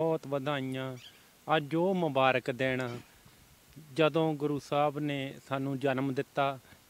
ਬਹੁਤ ਵਧਾਈਆਂ ਅੱਜ ਉਹ ਮੁਬਾਰਕ ਦਿਨ ਜਦੋਂ ਗੁਰੂ ਸਾਹਿਬ ਨੇ ਸਾਨੂੰ ਜਨਮ ਦਿੱਤਾ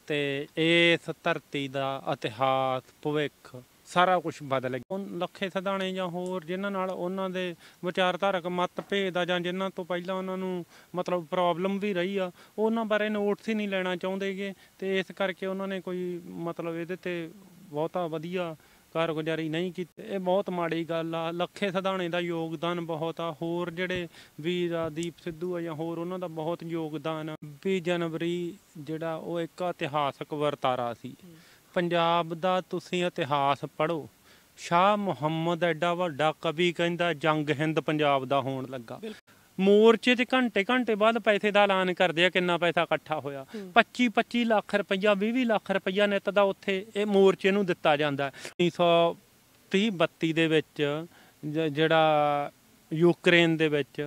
ਤੇ ਇਸ ਧਰਤੀ ਦਾ ਇਤਿਹਾਸ ਭਵਿੱਖ ਸਾਰਾ ਕੁਝ ਬਦਲ ਗਿਆ ਉਹ ਲੱਖੇ ਸਦਾਣੇ ਜਾਂ ਹੋਰ ਜਿਨ੍ਹਾਂ ਨਾਲ ਉਹਨਾਂ ਦੇ ਵਿਚਾਰਧਾਰਕ ਮਤ ਭੇਦ ਆ ਜਾਂ ਜਿਨ੍ਹਾਂ ਤੋਂ ਪਹਿਲਾਂ ਉਹਨਾਂ ਨੂੰ ਮਤਲਬ ਪ੍ਰੋਬਲਮ ਵੀ ਰਹੀ ਆ ਉਹਨਾਂ ਬਾਰੇ ਨੋਟਸ ਹੀ ਨਹੀਂ ਲੈਣਾ ਚਾਹੁੰਦੇਗੇ ਤੇ ਇਸ ਕਰਕੇ ਉਹਨਾਂ ਨੇ ਕੋਈ ਮਤਲਬ ਇਹਦੇ ਤੇ ਬਹੁਤਾ ਵਧੀਆ ਕਾਰਗੁਜ਼ਾਰੀ ਨਹੀਂ ਕੀਤੀ ਇਹ ਬਹੁਤ ਮਾੜੀ ਗੱਲ ਆ ਲੱਖੇ ਸਦਾਣੇ ਦਾ ਯੋਗਦਾਨ ਬਹੁਤ ਆ ਹੋਰ ਜਿਹੜੇ ਵੀਰ ਆ ਦੀਪ ਸਿੱਧੂ ਆ ਜਾਂ ਹੋਰ ਉਹਨਾਂ ਦਾ ਬਹੁਤ ਯੋਗਦਾਨ ਆ 20 ਜਨਵਰੀ ਜਿਹੜਾ ਉਹ ਇੱਕ ਇਤਿਹਾਸਕ ਵਰਤਾਰਾ ਸੀ ਪੰਜਾਬ ਦਾ ਤੁਸੀਂ ਇਤਿਹਾਸ ਪੜੋ ਸ਼ਾਹ ਮੁਹੰਮਦ ਐਡਾ ਵੱਡਾ ਕਵੀ ਕਹਿੰਦਾ ਜੰਗ ਹਿੰਦ ਪੰਜਾਬ ਦਾ ਹੋਣ ਲੱਗਾ ਮੋਰਚੇ ਤੇ ਘੰਟੇ ਘੰਟੇ ਬਾਅਦ ਪੈਸੇ ਦਾ ਐਲਾਨ ਕਰਦੇ ਆ ਕਿੰਨਾ ਪੈਸਾ ਇਕੱਠਾ ਹੋਇਆ 25 25 ਲੱਖ ਰੁਪਈਆ 20 20 ਲੱਖ ਰੁਪਈਆ ਨਿਤ ਦਾ ਉੱਥੇ ਇਹ ਮੋਰਚੇ ਨੂੰ ਦਿੱਤਾ ਜਾਂਦਾ 1930 32 ਦੇ ਵਿੱਚ ਜਿਹੜਾ ਯੂਕਰੇਨ ਦੇ ਵਿੱਚ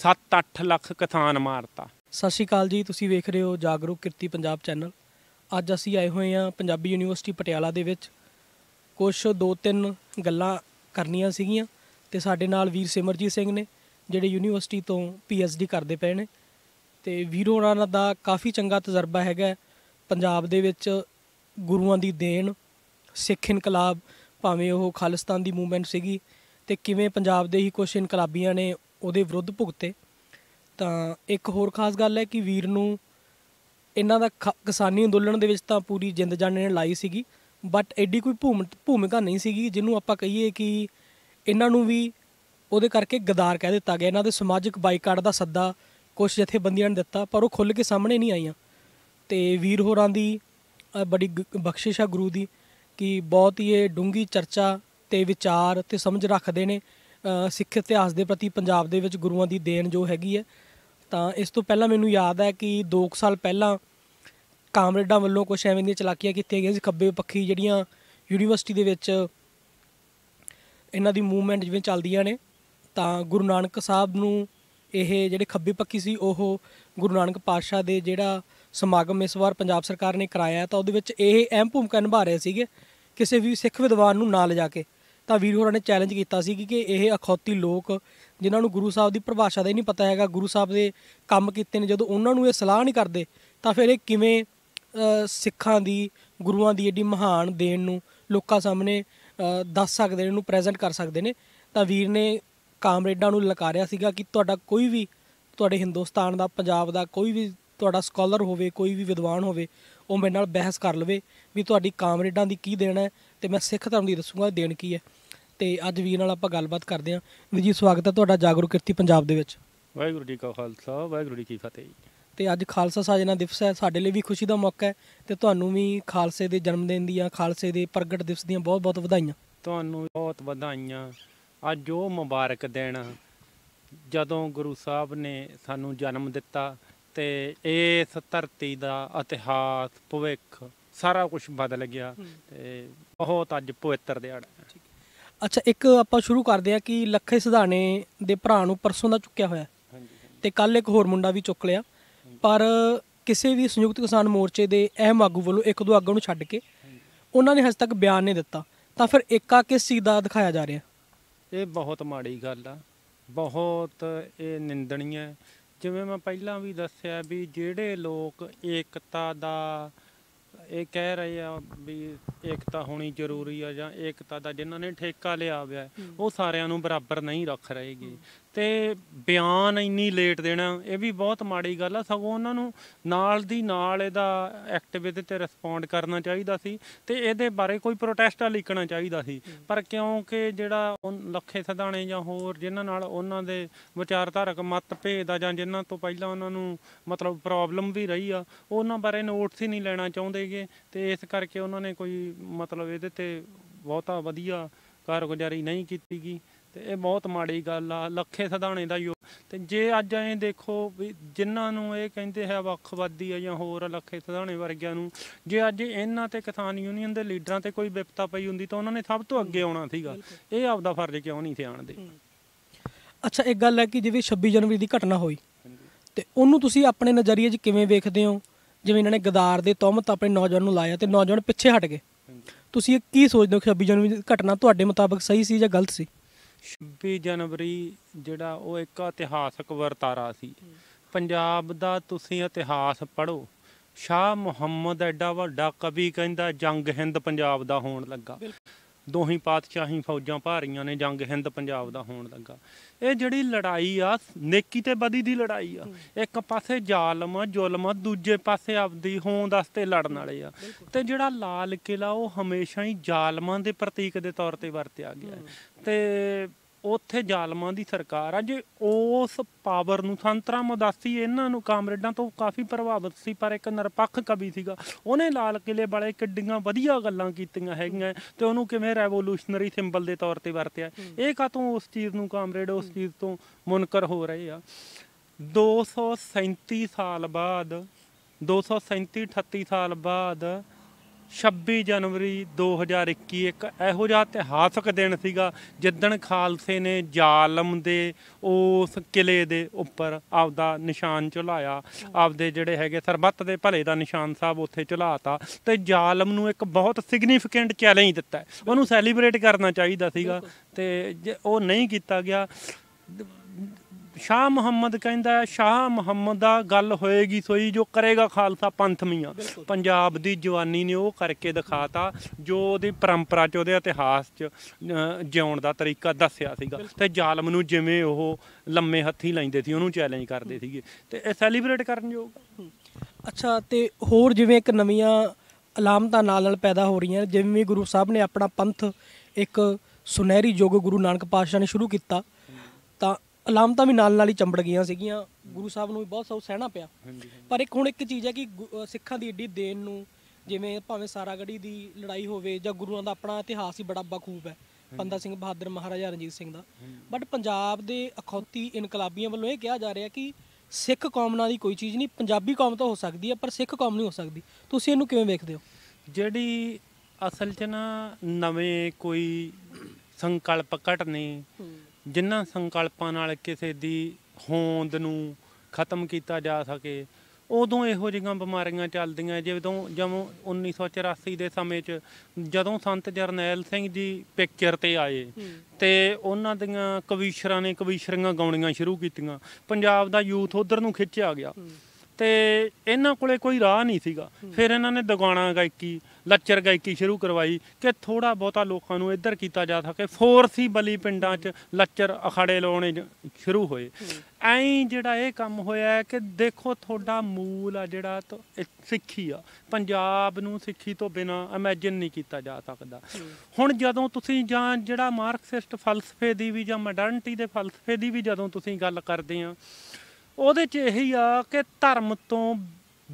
7-8 ਲੱਖ ਕਿਸਾਨ ਮਾਰਤਾ ਸਤਿ ਸ਼੍ਰੀ ਅਕਾਲ ਜੀ ਤੁਸੀਂ ਵੇਖ ਰਹੇ ਹੋ ਜਾਗਰੂਕ ਕਿਰਤੀ ਪੰਜਾਬ ਚੈਨਲ ਅੱਜ ਅਸੀਂ ਆਏ ਹੋਏ ਹਾਂ ਪੰਜਾਬੀ ਯੂਨੀਵਰਸਿਟੀ ਪਟਿਆਲਾ ਦੇ ਵਿੱਚ ਕੁਝ ਦੋ ਤਿੰਨ ਗੱਲਾਂ ਕਰਨੀਆਂ ਸੀਗੀਆਂ ਤੇ ਸਾਡੇ ਨਾਲ ਵੀਰ ਸਿਮਰਜੀਤ ਸਿੰਘ ਨੇ ਜਿਹੜੇ ਯੂਨੀਵਰਸਿਟੀ ਤੋਂ ਪੀਐਚਡੀ ਕਰਦੇ ਪਏ ਨੇ ਤੇ ਵੀਰੋ ਹੋਰਾਂ ਦਾ ਕਾਫੀ ਚੰਗਾ ਤਜਰਬਾ ਹੈਗਾ ਪੰਜਾਬ ਦੇ ਵਿੱਚ ਗੁਰੂਆਂ ਦੀ ਦੇਣ ਸਿੱਖ ਇਨਕਲਾਬ ਭਾਵੇਂ ਉਹ ਖਾਲਿਸਤਾਨ ਦੀ ਮੂਵਮੈਂਟ ਸੀਗੀ ਤੇ ਕਿਵੇਂ ਪੰਜਾਬ ਦੇ ਹੀ ਕੁਝ ਇਨਕਲਾਬੀਆਂ ਨੇ ਉਹਦੇ ਵਿਰੁੱਧ ਭੁਗਤੇ ਤਾਂ ਇੱਕ ਹੋਰ ਖਾਸ ਗੱਲ ਹੈ ਕਿ ਵੀਰ ਨੂੰ ਇਹਨਾਂ ਦਾ ਕਿਸਾਨੀ ਅੰਦੋਲਨ ਦੇ ਵਿੱਚ ਤਾਂ ਪੂਰੀ ਜਿੰਦ ਜਾਨ ਨੇ ਲਾਈ ਸੀਗੀ ਬਟ ਐਡੀ ਕੋਈ ਭੂਮਿਕਾ ਨਹੀਂ ਸੀਗੀ ਜਿਹਨੂੰ ਆਪਾਂ ਕਹੀਏ ਕਿ ਇਹਨਾਂ ਨੂੰ ਵੀ ਉਹਦੇ ਕਰਕੇ ਗਦਾਰ ਕਹਿ ਦਿੱਤਾ ਗਿਆ ਇਹਨਾਂ ਦੇ ਸਮਾਜਿਕ ਬਾਈਕਾਟ ਦਾ ਸੱਦਾ ਕੁਝ ਜਥੇਬੰਦੀਆਂ ਨੇ ਦਿੱਤਾ ਪਰ ਉਹ ਖੁੱਲ ਕੇ ਸਾਹਮਣੇ ਨਹੀਂ ਆਈਆਂ ਤੇ ਵੀਰ ਹੋਰਾਂ ਦੀ ਬੜੀ ਬਖਸ਼ਿਸ਼ ਆ ਗੁਰੂ ਦੀ ਕਿ ਬਹੁਤ ਹੀ ਇਹ ਡੂੰਗੀ ਚਰਚਾ ਤੇ ਵਿਚਾਰ ਤੇ ਸਮਝ ਰੱਖਦੇ ਨੇ ਸਿੱਖ ਇਤਿਹਾਸ ਦੇ ਪ੍ਰਤੀ ਪੰਜਾਬ ਦੇ ਵਿੱਚ ਗੁਰੂਆਂ ਦੀ ਦੇਣ ਜੋ ਹੈਗੀ ਹੈ ਤਾਂ ਇਸ ਤੋਂ ਪਹਿਲਾਂ ਮੈਨੂੰ ਯਾਦ ਹੈ ਕਿ 2 ਸਾਲ ਪਹਿਲਾਂ ਕਾਮਰੇਡਾਂ ਵੱਲੋਂ ਕੁਝ ਐਵੇਂ ਦੀਆਂ ਚਲਾਕੀਆਂ ਕੀਤੀਆਂ ਗਈਆਂ ਸੀ ਖੱਬੇ ਪੱਖੀ ਜਿਹੜੀਆਂ ਯੂਨੀਵਰਸਿਟੀ ਦੇ ਵਿੱਚ ਇਹਨਾਂ ਦੀ ਮੂਵਮੈਂਟ ਜਿਵੇਂ ਚੱਲਦੀਆਂ ਨੇ ਤਾਂ ਗੁਰੂ ਨਾਨਕ ਸਾਹਿਬ ਨੂੰ ਇਹ ਜਿਹੜੇ ਖੱਬੀ ਪੱਕੀ ਸੀ ਉਹ ਗੁਰੂ ਨਾਨਕ ਪਾਤਸ਼ਾਹ ਦੇ ਜਿਹੜਾ ਸਮਾਗਮ ਇਸ ਵਾਰ ਪੰਜਾਬ ਸਰਕਾਰ ਨੇ ਕਰਾਇਆ ਤਾਂ ਉਹਦੇ ਵਿੱਚ ਇਹ ਅਹਿਮ ਭੂਮਿਕਾ ਨਿਭਾ ਰਹੇ ਸੀਗੇ ਕਿਸੇ ਵੀ ਸਿੱਖ ਵਿਦਵਾਨ ਨੂੰ ਨਾਲ ਜਾ ਕੇ ਤਾਂ ਵੀਰ ਹੋਰਾਂ ਨੇ ਚੈਲੰਜ ਕੀਤਾ ਸੀ ਕਿ ਇਹ ਅਖੌਤੀ ਲੋਕ ਜਿਨ੍ਹਾਂ ਨੂੰ ਗੁਰੂ ਸਾਹਿਬ ਦੀ ਪਰਿਭਾਸ਼ਾ ਦਾ ਹੀ ਨਹੀਂ ਪਤਾ ਹੈਗਾ ਗੁਰੂ ਸਾਹਿਬ ਦੇ ਕੰਮ ਕੀਤੇ ਨੇ ਜਦੋਂ ਉਹਨਾਂ ਨੂੰ ਇਹ ਸਲਾਹ ਨਹੀਂ ਕਰਦੇ ਤਾਂ ਫਿਰ ਇਹ ਕਿਵੇਂ ਸਿੱਖਾਂ ਦੀ ਗੁਰੂਆਂ ਦੀ ਏਡੀ ਮਹਾਨ ਦੇਣ ਨੂੰ ਲੋਕਾਂ ਸਾਹਮਣੇ ਦੱਸ ਸਕਦੇ ਨੇ ਇਹਨੂੰ ਪ੍ਰੈਜ਼ੈਂਟ ਕਰ ਸਕਦੇ ਨੇ ਤਾਂ ਵੀਰ ਨੇ ਕਾਮਰੇਡਾਂ ਨੂੰ ਲਕਾਰਿਆ ਸੀਗਾ ਕਿ ਤੁਹਾਡਾ ਕੋਈ ਵੀ ਤੁਹਾਡੇ ਹਿੰਦੁਸਤਾਨ ਦਾ ਪੰਜਾਬ ਦਾ ਕੋਈ ਵੀ ਤੁਹਾਡਾ ਸਕਾਲਰ ਹੋਵੇ ਕੋਈ ਵੀ ਵਿਦਵਾਨ ਹੋਵੇ ਉਹ ਮੇਰੇ ਨਾਲ ਬਹਿਸ ਕਰ ਲਵੇ ਵੀ ਤੁਹਾਡੀ ਕਾਮਰੇਡਾਂ ਦੀ ਕੀ ਦੇਣਾ ਹੈ ਤੇ ਮੈਂ ਸਿੱਖ ਧਰਮ ਦੀ ਦੱਸੂਗਾ ਦੇਣ ਕੀ ਹੈ ਤੇ ਅੱਜ ਵੀਰ ਨਾਲ ਆਪਾਂ ਗੱਲਬਾਤ ਕਰਦੇ ਆਂ ਵੀ ਜੀ ਸਵਾਗਤ ਹੈ ਤੁਹਾਡਾ ਜਾਗਰੂਕ ਕਿਰਤੀ ਪੰਜਾਬ ਦੇ ਵਿੱਚ ਵਾਹਿਗੁਰੂ ਜੀ ਕਾ ਖਾਲਸਾ ਵਾਹਿਗੁਰੂ ਜੀ ਕੀ ਫਤਿਹ ਤੇ ਅੱਜ ਖਾਲਸਾ ਸਾਜਨਾ ਦਿਵਸ ਹੈ ਸਾਡੇ ਲਈ ਵੀ ਖੁਸ਼ੀ ਦਾ ਮੌਕਾ ਹੈ ਤੇ ਤੁਹਾਨੂੰ ਵੀ ਖਾਲਸੇ ਦੇ ਜਨਮ ਦਿਨ ਦੀਆਂ ਖਾਲਸੇ ਦੇ ਪ੍ਰਗਟ ਦਿਵਸ ਦੀਆਂ ਬਹੁਤ-ਬਹੁਤ ਵਧਾਈਆਂ ਤੁਹਾਨੂੰ ਬਹੁਤ ਵਧਾਈਆਂ ਅੱਜ ਉਹ ਮੁਬਾਰਕ ਦਿਨ ਜਦੋਂ ਗੁਰੂ ਸਾਹਿਬ ਨੇ ਸਾਨੂੰ ਜਨਮ ਦਿੱਤਾ ਤੇ ਇਸ ਧਰਤੀ ਦਾ ਇਤਿਹਾਸ ਭਵਿੱਖ ਸਾਰਾ ਕੁਝ ਬਦਲ ਗਿਆ ਤੇ ਬਹੁਤ ਅੱਜ ਪਵਿੱਤਰ ਦਿਹਾੜਾ ਹੈ ਅੱਛਾ ਇੱਕ ਆਪਾਂ ਸ਼ੁਰੂ ਕਰਦੇ ਆ ਕਿ ਲੱਖੇ ਸਿਧਾਣੇ ਦੇ ਭਰਾ ਨੂੰ ਪਰਸੋਂ ਦਾ ਚੁੱਕਿਆ ਹੋਇਆ ਤੇ ਕੱਲ ਇੱਕ ਹੋਰ ਮੁੰਡਾ ਵੀ ਚੁੱਕ ਲਿਆ ਪਰ ਕਿਸੇ ਵੀ ਸੰਯੁਕਤ ਕਿਸਾਨ ਮੋਰਚੇ ਦੇ ਅਹਿਮ ਆਗੂ ਵੱਲੋਂ ਇੱਕ ਦੋ ਆਗੂ ਨੂੰ ਛੱਡ ਕੇ ਉਹਨਾਂ ਨੇ ਹਜੇ ਤੱਕ ਬਿਆਨ ਨਹੀਂ ਦਿੱਤਾ ਤਾਂ ਫਿਰ ਏਕਾ ਕਿਸ ਚੀਜ਼ ਦਾ ਦਿਖਾਇਆ ਜਾ ਰਿਹਾ ਇਹ ਬਹੁਤ ਮਾੜੀ ਗੱਲ ਆ ਬਹੁਤ ਇਹ ਨਿੰਦਣੀ ਹੈ ਜਿਵੇਂ ਮੈਂ ਪਹਿਲਾਂ ਵੀ ਦੱਸਿਆ ਵੀ ਜਿਹੜੇ ਲੋਕ ਏਕਤਾ ਦਾ ਇਹ ਕਹਿ ਰਹੇ ਆ ਵੀ ਏਕਤਾ ਹੋਣੀ ਜ਼ਰੂਰੀ ਆ ਜਾਂ ਏਕਤਾ ਦਾ ਜਿਨ੍ਹਾਂ ਨੇ ਠੇਕਾ ਲਿਆ ਹੋਇਆ ਉਹ ਸਾਰਿਆਂ ਨੂੰ ਬਰਾਬਰ ਨਹੀਂ ਰੱਖ ਰਹੇਗੇ ਤੇ ਬਿਆਨ ਇੰਨੀ ਲੇਟ ਦੇਣਾ ਇਹ ਵੀ ਬਹੁਤ ਮਾੜੀ ਗੱਲ ਆ ਸਗੋਂ ਉਹਨਾਂ ਨੂੰ ਨਾਲ ਦੀ ਨਾਲ ਇਹਦਾ ਐਕਟਿਵਿਟੀ ਤੇ ਰਿਸਪੌਂਡ ਕਰਨਾ ਚਾਹੀਦਾ ਸੀ ਤੇ ਇਹਦੇ ਬਾਰੇ ਕੋਈ ਪ੍ਰੋਟੈਸਟ ਆ ਲਿਖਣਾ ਚਾਹੀਦਾ ਸੀ ਪਰ ਕਿਉਂਕਿ ਜਿਹੜਾ ਲੱਖੇ ਸਦਾਣੇ ਜਾਂ ਹੋਰ ਜਿਨ੍ਹਾਂ ਨਾਲ ਉਹਨਾਂ ਦੇ ਵਿਚਾਰਧਾਰਕ ਮਤਭੇਦ ਆ ਜਾਂ ਜਿਨ੍ਹਾਂ ਤੋਂ ਪਹਿਲਾਂ ਉਹਨਾਂ ਨੂੰ ਮਤਲਬ ਪ੍ਰੋਬਲਮ ਵੀ ਰਹੀ ਆ ਉਹਨਾਂ ਬਾਰੇ ਨੋਟਸ ਹੀ ਨਹੀਂ ਲੈਣਾ ਚਾਹੁੰਦੇਗੇ ਤੇ ਇਸ ਕਰਕੇ ਉਹਨਾਂ ਨੇ ਕੋਈ ਮਤਲਬ ਇਹਦੇ ਤੇ ਬਹੁਤਾ ਵਧੀਆ ਕਾਰਗੁਜ਼ਾਰੀ ਨਹੀਂ ਕੀਤੀ ਗਈ ਤੇ ਇਹ ਬਹੁਤ ਮਾੜੀ ਗੱਲ ਆ ਲੱਖੇ ਸਦਾਣੇ ਦਾ ਤੇ ਜੇ ਅੱਜ ਐਂ ਦੇਖੋ ਵੀ ਜਿਨ੍ਹਾਂ ਨੂੰ ਇਹ ਕਹਿੰਦੇ ਹੈ ਵੱਖਵਾਦੀ ਆ ਜਾਂ ਹੋਰ ਲੱਖੇ ਸਦਾਣੇ ਵਰਗਿਆਂ ਨੂੰ ਜੇ ਅੱਜ ਇਹਨਾਂ ਤੇ ਕਿਸਾਨ ਯੂਨੀਅਨ ਦੇ ਲੀਡਰਾਂ ਤੇ ਕੋਈ ਵਿਪਤਾ ਪਈ ਹੁੰਦੀ ਤਾਂ ਉਹਨਾਂ ਨੇ ਸਭ ਤੋਂ ਅੱਗੇ ਆਉਣਾ ਸੀਗਾ ਇਹ ਆਪਦਾ ਫਰਜ਼ ਕਿਉਂ ਨਹੀਂ ਦੇ ਅੱਛਾ ਇੱਕ ਗੱਲ ਹੈ ਕਿ ਜਿਵੇਂ 26 ਜਨਵਰੀ ਦੀ ਘਟਨਾ ਹੋਈ ਤੇ ਉਹਨੂੰ ਤੁਸੀਂ ਆਪਣੇ ਨਜ਼ਰੀਏ 'ਚ ਕਿਵੇਂ ਵੇਖਦੇ ਹੋ ਜਿਵੇਂ ਇਹਨਾਂ ਨੇ ਗਦਾਰ ਦੇ ਤੌਮਤ ਆਪਣੇ ਨੌਜਵਾਨ ਨੂੰ ਲਾਇਆ ਤੇ ਨੌਜਵਾਨ ਪਿੱਛੇ ਹਟ ਗਏ ਤੁਸੀਂ ਇਹ ਕੀ ਸੋਚਦੇ ਹੋ ਕਿ 26 ਜਨਵਰੀ ਦੀ ਘਟਨਾ ਤੁਹਾਡੇ ਮੁਤਾਬਕ ਸਹੀ ਸੀ ਜਾਂ ਗਲਤ ਸੀ 26 ਜਨਵਰੀ ਜਿਹੜਾ ਉਹ ਇੱਕ ਇਤਿਹਾਸਕ ਵਰਤਾਰਾ ਸੀ ਪੰਜਾਬ ਦਾ ਤੁਸੀਂ ਇਤਿਹਾਸ ਪੜੋ ਸ਼ਾਹ ਮੁਹੰਮਦ ਐਡਾ ਵੱਡਾ ਕਵੀ ਕਹਿੰਦਾ ਜੰਗ ਹਿੰਦ ਪੰਜਾਬ ਦਾ ਹੋਣ ਲੱਗਾ ਦੋਹੀਂ ਪਾਤਸ਼ਾਹੀ ਫੌਜਾਂ ਭਾਰੀਆਂ ਨੇ ਜੰਗ ਹਿੰਦ ਪੰਜਾਬ ਦਾ ਹੋਣ ਲੱਗਾ ਇਹ ਜਿਹੜੀ ਲੜਾਈ ਆ ਨੇਕੀ ਤੇ ਬਦੀ ਦੀ ਲੜਾਈ ਆ ਇੱਕ ਪਾਸੇ ਜ਼ਾਲਮ ਜ਼ੁਲਮ ਆ ਦੂਜੇ ਪਾਸੇ ਆਪਦੀ ਹੋਂਦ ਵਾਸਤੇ ਲੜਨ ਵਾਲੇ ਆ ਤੇ ਜਿਹੜਾ ਲਾਲ ਕਿਲਾ ਉਹ ਹਮੇਸ਼ਾ ਹੀ ਜ਼ਾਲਮਾਂ ਦੇ ਪ੍ਰਤੀਕ ਦੇ ਤੌਰ ਤੇ ਵਰਤਿਆ ਗਿਆ ਤੇ ਉੱਥੇ ਜ਼ਾਲਮਾਂ ਦੀ ਸਰਕਾਰ ਆ ਜੇ ਉਸ ਪਾਵਰ ਨੂੰ ਸੰਤਰਾ ਮਦਾਸੀ ਇਹਨਾਂ ਨੂੰ ਕਾਮਰੇਡਾਂ ਤੋਂ ਕਾਫੀ ਪ੍ਰਭਾਵਿਤ ਸੀ ਪਰ ਇੱਕ ਨਿਰਪੱਖ ਕਵੀ ਸੀਗਾ ਉਹਨੇ ਲਾਲ ਕਿਲੇ ਵਾਲੇ ਕਿੱਡੀਆਂ ਵਧੀਆ ਗੱਲਾਂ ਕੀਤੀਆਂ ਹੈਗੀਆਂ ਤੇ ਉਹਨੂੰ ਕਿਵੇਂ ਰੈਵੋਲੂਸ਼ਨਰੀ ਸਿੰਬਲ ਦੇ ਤੌਰ ਤੇ ਵਰਤਿਆ ਇਹ ਕਾਤੋਂ ਉਸ ਚੀਜ਼ ਨੂੰ ਕਾਮਰੇਡ ਉਸ ਚੀਜ਼ ਤੋਂ ਮੁਨਕਰ ਹੋ ਰਹੇ ਆ 237 ਸਾਲ ਬਾਅਦ 237 38 ਸਾਲ ਬਾਅਦ 26 ਜਨਵਰੀ 2021 ਇੱਕ ਇਹੋ ਜਿਹਾ ਇਤਿਹਾਸਕ ਦਿਨ ਸੀਗਾ ਜਿੱਦਣ ਖਾਲਸੇ ਨੇ ਜਾਲਮ ਦੇ ਉਸ ਕਿਲੇ ਦੇ ਉੱਪਰ ਆਪਦਾ ਨਿਸ਼ਾਨ ਝੁਲਾਇਆ ਆਪਦੇ ਜਿਹੜੇ ਹੈਗੇ ਸਰਬੱਤ ਦੇ ਭਲੇ ਦਾ ਨਿਸ਼ਾਨ ਸਾਹਿਬ ਉੱਥੇ ਝੁਲਾਤਾ ਤੇ ਜਾਲਮ ਨੂੰ ਇੱਕ ਬਹੁਤ ਸਿਗਨੀਫੀਕੈਂਟ ਚੈਲੰਜ ਦਿੱਤਾ ਉਹਨੂੰ ਸੈਲੀਬ੍ਰੇਟ ਕਰਨਾ ਚਾਹੀਦਾ ਸੀਗਾ ਤੇ ਉਹ ਨਹੀਂ ਕੀਤਾ ਗਿਆ ਸ਼ਾਹ ਮੁਹੰਮਦ ਕਹਿੰਦਾ ਸ਼ਾਹ ਮੁਹੰਮਦ ਦਾ ਗੱਲ ਹੋਏਗੀ ਸੋਈ ਜੋ ਕਰੇਗਾ ਖਾਲਸਾ ਪੰਥ ਮੀਆਂ ਪੰਜਾਬ ਦੀ ਜਵਾਨੀ ਨੇ ਉਹ ਕਰਕੇ ਦਿਖਾਤਾ ਜੋ ਉਹਦੀ ਪਰੰਪਰਾ 'ਚ ਉਹਦੇ ਇਤਿਹਾਸ 'ਚ ਜਿਉਣ ਦਾ ਤਰੀਕਾ ਦੱਸਿਆ ਸੀਗਾ ਤੇ ਜ਼ਾਲਮ ਨੂੰ ਜਿਵੇਂ ਉਹ ਲੰਮੇ ਹੱਥੀ ਲੈਂਦੇ ਸੀ ਉਹਨੂੰ ਚੈਲੰਜ ਕਰਦੇ ਸੀਗੇ ਤੇ ਇਹ ਸੈਲੀਬ੍ਰੇਟ ਕਰਨ ਯੋਗ ਅੱਛਾ ਤੇ ਹੋਰ ਜਿਵੇਂ ਇੱਕ ਨਵੀਆਂ ਅਲਾਮਤਾਂ ਨਾਲ ਨਾਲ ਪੈਦਾ ਹੋ ਰਹੀਆਂ ਜਿਵੇਂ ਗੁਰੂ ਸਾਹਿਬ ਨੇ ਆਪਣਾ ਪੰਥ ਇੱਕ ਸੁਨਹਿਰੀ ਯੁੱਗ ਗੁਰੂ ਨਾਨਕ ਪਾਤਸ਼ਾਹ ਨੇ ਸ਼ੁਰੂ ਕੀਤਾ ਤਾਂ ਅਲਮਤਾ ਵੀ ਨਾਲ ਨਾਲ ਹੀ ਚੰਬੜ ਗਈਆਂ ਸੀਗੀਆਂ ਗੁਰੂ ਸਾਹਿਬ ਨੂੰ ਵੀ ਬਹੁਤ ਸੌ ਸਹਿਣਾ ਪਿਆ ਪਰ ਇੱਕ ਹੁਣ ਇੱਕ ਚੀਜ਼ ਹੈ ਕਿ ਸਿੱਖਾਂ ਦੀ ਏਡੀ ਦੇਣ ਨੂੰ ਜਿਵੇਂ ਭਾਵੇਂ ਸਾਰਾਗੜੀ ਦੀ ਲੜਾਈ ਹੋਵੇ ਜਾਂ ਗੁਰੂਆਂ ਦਾ ਆਪਣਾ ਇਤਿਹਾਸ ਹੀ ਬੜਾ ਬਖੂਬ ਹੈ ਬੰਦਾ ਸਿੰਘ ਬਹਾਦਰ ਮਹਾਰਾਜਾ ਰਣਜੀਤ ਸਿੰਘ ਦਾ ਬਟ ਪੰਜਾਬ ਦੇ ਅਖੌਤੀ ਇਨਕਲਾਬੀਆਂ ਵੱਲੋਂ ਇਹ ਕਿਹਾ ਜਾ ਰਿਹਾ ਕਿ ਸਿੱਖ ਕੌਮ ਨਾਲ ਦੀ ਕੋਈ ਚੀਜ਼ ਨਹੀਂ ਪੰਜਾਬੀ ਕੌਮ ਤਾਂ ਹੋ ਸਕਦੀ ਹੈ ਪਰ ਸਿੱਖ ਕੌਮ ਨਹੀਂ ਹੋ ਸਕਦੀ ਤੁਸੀਂ ਇਹਨੂੰ ਕਿਵੇਂ ਵੇਖਦੇ ਹੋ ਜਿਹੜੀ ਅਸਲ 'ਚ ਨਾ ਨਵੇਂ ਕੋਈ ਸੰਕਲਪ ਘਟਨੇ ਜਿਨ੍ਹਾਂ ਸੰਕਲਪਾਂ ਨਾਲ ਕਿਸੇ ਦੀ ਹੋਂਦ ਨੂੰ ਖਤਮ ਕੀਤਾ ਜਾ ਸਕੇ ਉਦੋਂ ਇਹੋ ਜਿਹੀਆਂ ਬਿਮਾਰੀਆਂ ਚੱਲਦੀਆਂ ਜਦੋਂ ਜਦੋਂ 1984 ਦੇ ਸਮੇਂ 'ਚ ਜਦੋਂ ਸੰਤ ਜਰਨੈਲ ਸਿੰਘ ਜੀ ਪਿਕਚਰ ਤੇ ਆਏ ਤੇ ਉਹਨਾਂ ਦੀਆਂ ਕਵੀਸ਼ਰਾਂ ਨੇ ਕਵੀਸ਼ਰੀਆਂ ਗਾਉਣੀਆਂ ਸ਼ੁਰੂ ਕੀਤੀਆਂ ਪੰਜਾਬ ਦਾ ਯੂਥ ਉਧਰ ਨੂੰ ਖਿੱਚਿਆ ਗਿਆ ਤੇ ਇਹਨਾਂ ਕੋਲੇ ਕੋਈ ਰਾਹ ਨਹੀਂ ਸੀਗਾ ਫਿਰ ਇਹਨਾਂ ਨੇ ਦੁਗਾਣਾ ਗਾਇਕੀ ਲੱਚਰ ਗਾਇਕੀ ਸ਼ੁਰੂ ਕਰਵਾਈ ਕਿ ਥੋੜਾ ਬਹੁਤਾ ਲੋਕਾਂ ਨੂੰ ਇੱਧਰ ਕੀਤਾ ਜਾ ਸਕੇ ਫੋਰਸ ਹੀ ਬਲੀ ਪਿੰਡਾਂ 'ਚ ਲੱਚਰ ਅਖਾੜੇ ਲਾਉਣੇ ਸ਼ੁਰੂ ਹੋਏ ਐਂ ਜਿਹੜਾ ਇਹ ਕੰਮ ਹੋਇਆ ਕਿ ਦੇਖੋ ਤੁਹਾਡਾ ਮੂਲ ਆ ਜਿਹੜਾ ਸਿੱਖੀ ਆ ਪੰਜਾਬ ਨੂੰ ਸਿੱਖੀ ਤੋਂ ਬਿਨਾ ਇਮੇਜਿਨ ਨਹੀਂ ਕੀਤਾ ਜਾ ਸਕਦਾ ਹੁਣ ਜਦੋਂ ਤੁਸੀਂ ਜਾਂ ਜਿਹੜਾ ਮਾਰਕਸਿਸਟ ਫਲਸਫੇ ਦੀ ਵੀ ਜਾਂ ਮਾਡਰਨਿਟੀ ਦੇ ਫਲਸਫੇ ਦੀ ਵੀ ਜਦੋਂ ਤੁਸੀਂ ਗੱਲ ਕਰਦੇ ਆ ਉਹਦੇ 'ਚ ਇਹੀ ਆ ਕਿ ਧਰਮ ਤੋਂ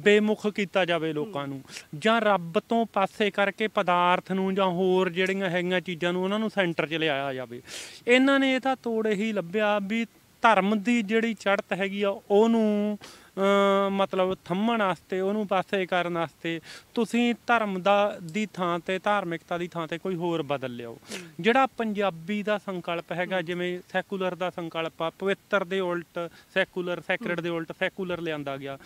ਬੇਮੁਖ ਕੀਤਾ ਜਾਵੇ ਲੋਕਾਂ ਨੂੰ ਜਾਂ ਰੱਬ ਤੋਂ ਪਾਸੇ ਕਰਕੇ ਪਦਾਰਥ ਨੂੰ ਜਾਂ ਹੋਰ ਜਿਹੜੀਆਂ ਹੈਗੀਆਂ ਚੀਜ਼ਾਂ ਨੂੰ ਉਹਨਾਂ ਨੂੰ ਸੈਂਟਰ 'ਚ ਲਿਆਇਆ ਜਾਵੇ ਇਹਨਾਂ ਨੇ ਇਹ ਤਾਂ ਤੋੜ ਹੀ ਲੱਭਿਆ ਵੀ ਧਰਮ ਦੀ ਜਿਹੜੀ ਚੜਤ ਹੈਗੀ ਆ ਉਹਨੂੰ ਮਤਲਬ ਥੰਮਣ ਵਾਸਤੇ ਉਹਨੂੰ ਪਾਸੇ ਕਰਨ ਵਾਸਤੇ ਤੁਸੀਂ ਧਰਮ ਦਾ ਦੀ ਥਾਂ ਤੇ ਧਾਰਮਿਕਤਾ ਦੀ ਥਾਂ ਤੇ ਕੋਈ ਹੋਰ ਬਦਲ ਲਿਓ ਜਿਹੜਾ ਪੰਜਾਬੀ ਦਾ ਸੰਕਲਪ ਹੈਗਾ ਜਿਵੇਂ ਸੈਕੂਲਰ ਦਾ ਸੰਕਲਪ ਆ ਪਵਿੱਤਰ ਦੇ ਉਲਟ ਸੈਕੂਲਰ ਸੈਕ੍ਰੇਡ ਦੇ ਉਲਟ ਸੈਕੂਲਰ ਲਿਆਂਦਾ ਗਿਆ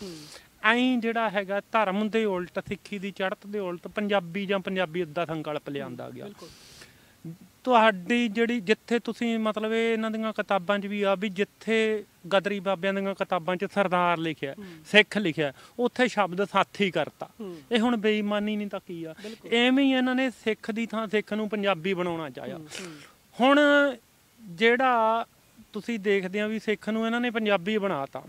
ਐਂ ਜਿਹੜਾ ਹੈਗਾ ਧਰਮ ਦੇ ਉਲਟ ਸਿੱਖੀ ਦੀ ਚੜ੍ਹਤ ਦੇ ਉਲਟ ਪੰਜਾਬੀ ਜਾਂ ਪੰਜਾਬੀ ਦਾ ਸੰਕਲਪ ਲਿਆਂਦਾ ਗਿਆ ਬਿਲਕੁਲ ਤੁਹਾਡੀ ਜਿਹੜੀ ਜਿੱਥੇ ਤੁਸੀਂ ਮਤਲਬ ਇਹ ਇਹਨਾਂ ਦੀਆਂ ਕਿਤਾਬਾਂ 'ਚ ਵੀ ਆ ਵੀ ਜਿੱਥੇ ਗਦਰੀ ਬਾਬਿਆਂ ਦੀਆਂ ਕਿਤਾਬਾਂ 'ਚ ਸਰਦਾਰ ਲਿਖਿਆ ਸਿੱਖ ਲਿਖਿਆ ਉੱਥੇ ਸ਼ਬਦ ਸਾਥੀ ਕਰਤਾ ਇਹ ਹੁਣ ਬੇਈਮਾਨੀ ਨਹੀਂ ਤਾਂ ਕੀ ਆ ਐਵੇਂ ਹੀ ਇਹਨਾਂ ਨੇ ਸਿੱਖ ਦੀ ਥਾਂ ਸਿੱਖ ਨੂੰ ਪੰਜਾਬੀ ਬਣਾਉਣਾ ਚਾਹਿਆ ਹੁਣ ਜਿਹੜਾ ਤੁਸੀਂ ਦੇਖਦੇ ਆ ਵੀ ਸਿੱਖ ਨੂੰ ਇਹਨਾਂ ਨੇ ਪੰਜਾਬੀ ਬਣਾਤਾ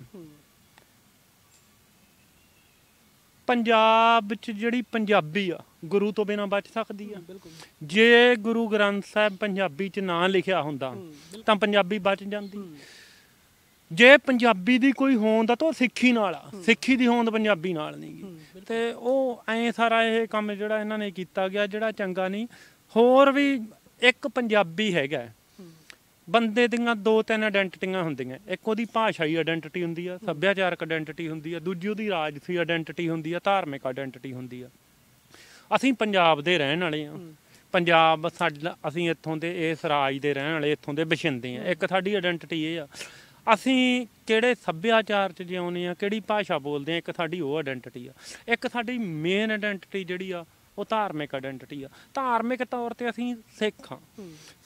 ਪੰਜਾਬ ਵਿੱਚ ਜਿਹੜੀ ਪੰਜਾਬੀ ਆ ਗੁਰੂ ਤੋਂ ਬਿਨਾ ਬਚ ਸਕਦੀ ਆ ਜੇ ਗੁਰੂ ਗ੍ਰੰਥ ਸਾਹਿਬ ਪੰਜਾਬੀ 'ਚ ਨਾਂ ਲਿਖਿਆ ਹੁੰਦਾ ਤਾਂ ਪੰਜਾਬੀ ਬਚ ਜਾਂਦੀ ਜੇ ਪੰਜਾਬੀ ਦੀ ਕੋਈ ਹੋਂਦ ਆ ਤਾਂ ਸਿੱਖੀ ਨਾਲ ਆ ਸਿੱਖੀ ਦੀ ਹੋਂਦ ਪੰਜਾਬੀ ਨਾਲ ਨਹੀਂਗੀ ਤੇ ਉਹ ਐ ਸਾਰਾ ਇਹ ਕੰਮ ਜਿਹੜਾ ਇਹਨਾਂ ਨੇ ਕੀਤਾ ਗਿਆ ਜਿਹੜਾ ਚੰਗਾ ਨਹੀਂ ਹੋਰ ਵੀ ਇੱਕ ਪੰਜਾਬੀ ਹੈਗਾ ਬੰਦੇ ਦੀਆਂ ਦੋ ਤਿੰਨ ਆਇਡੈਂਟੀਆਂ ਹੁੰਦੀਆਂ ਇੱਕ ਉਹਦੀ ਭਾਸ਼ਾਈ ਆਇਡੈਂਟੀ ਹੁੰਦੀ ਆ ਸੱਭਿਆਚਾਰਕ ਆਇਡੈਂਟੀ ਹੁੰਦੀ ਆ ਦੂਜੀ ਉਹਦੀ ਰਾਜਸੀ ਆਇਡੈਂਟੀ ਹੁੰਦੀ ਆ ਧਾਰਮਿਕ ਆਇਡੈਂਟੀ ਹੁੰਦੀ ਆ ਅਸੀਂ ਪੰਜਾਬ ਦੇ ਰਹਿਣ ਵਾਲੇ ਆ ਪੰਜਾਬ ਸਾਡਾ ਅਸੀਂ ਇੱਥੋਂ ਦੇ ਇਸ ਰਾਜ ਦੇ ਰਹਿਣ ਵਾਲੇ ਇੱਥੋਂ ਦੇ ਵਸਿੰਦੇ ਆ ਇੱਕ ਸਾਡੀ ਆਇਡੈਂਟੀ ਇਹ ਆ ਅਸੀਂ ਕਿਹੜੇ ਸੱਭਿਆਚਾਰ 'ਚ ਜਿਉਂਦੇ ਆ ਕਿਹੜੀ ਭਾਸ਼ਾ ਬੋਲਦੇ ਆ ਇੱਕ ਸਾਡੀ ਉਹ ਆਇਡੈਂਟੀ ਆ ਇੱਕ ਸਾਡੀ ਮੇਨ ਆਇਡੈਂਟੀ ਜਿਹੜੀ ਆ ਉਹ ਧਾਰਮਿਕ ਆਇਡੈਂਟੀਟੀ ਆ ਧਾਰਮਿਕ ਤੌਰ ਤੇ ਅਸੀਂ ਸਿੱਖ ਆ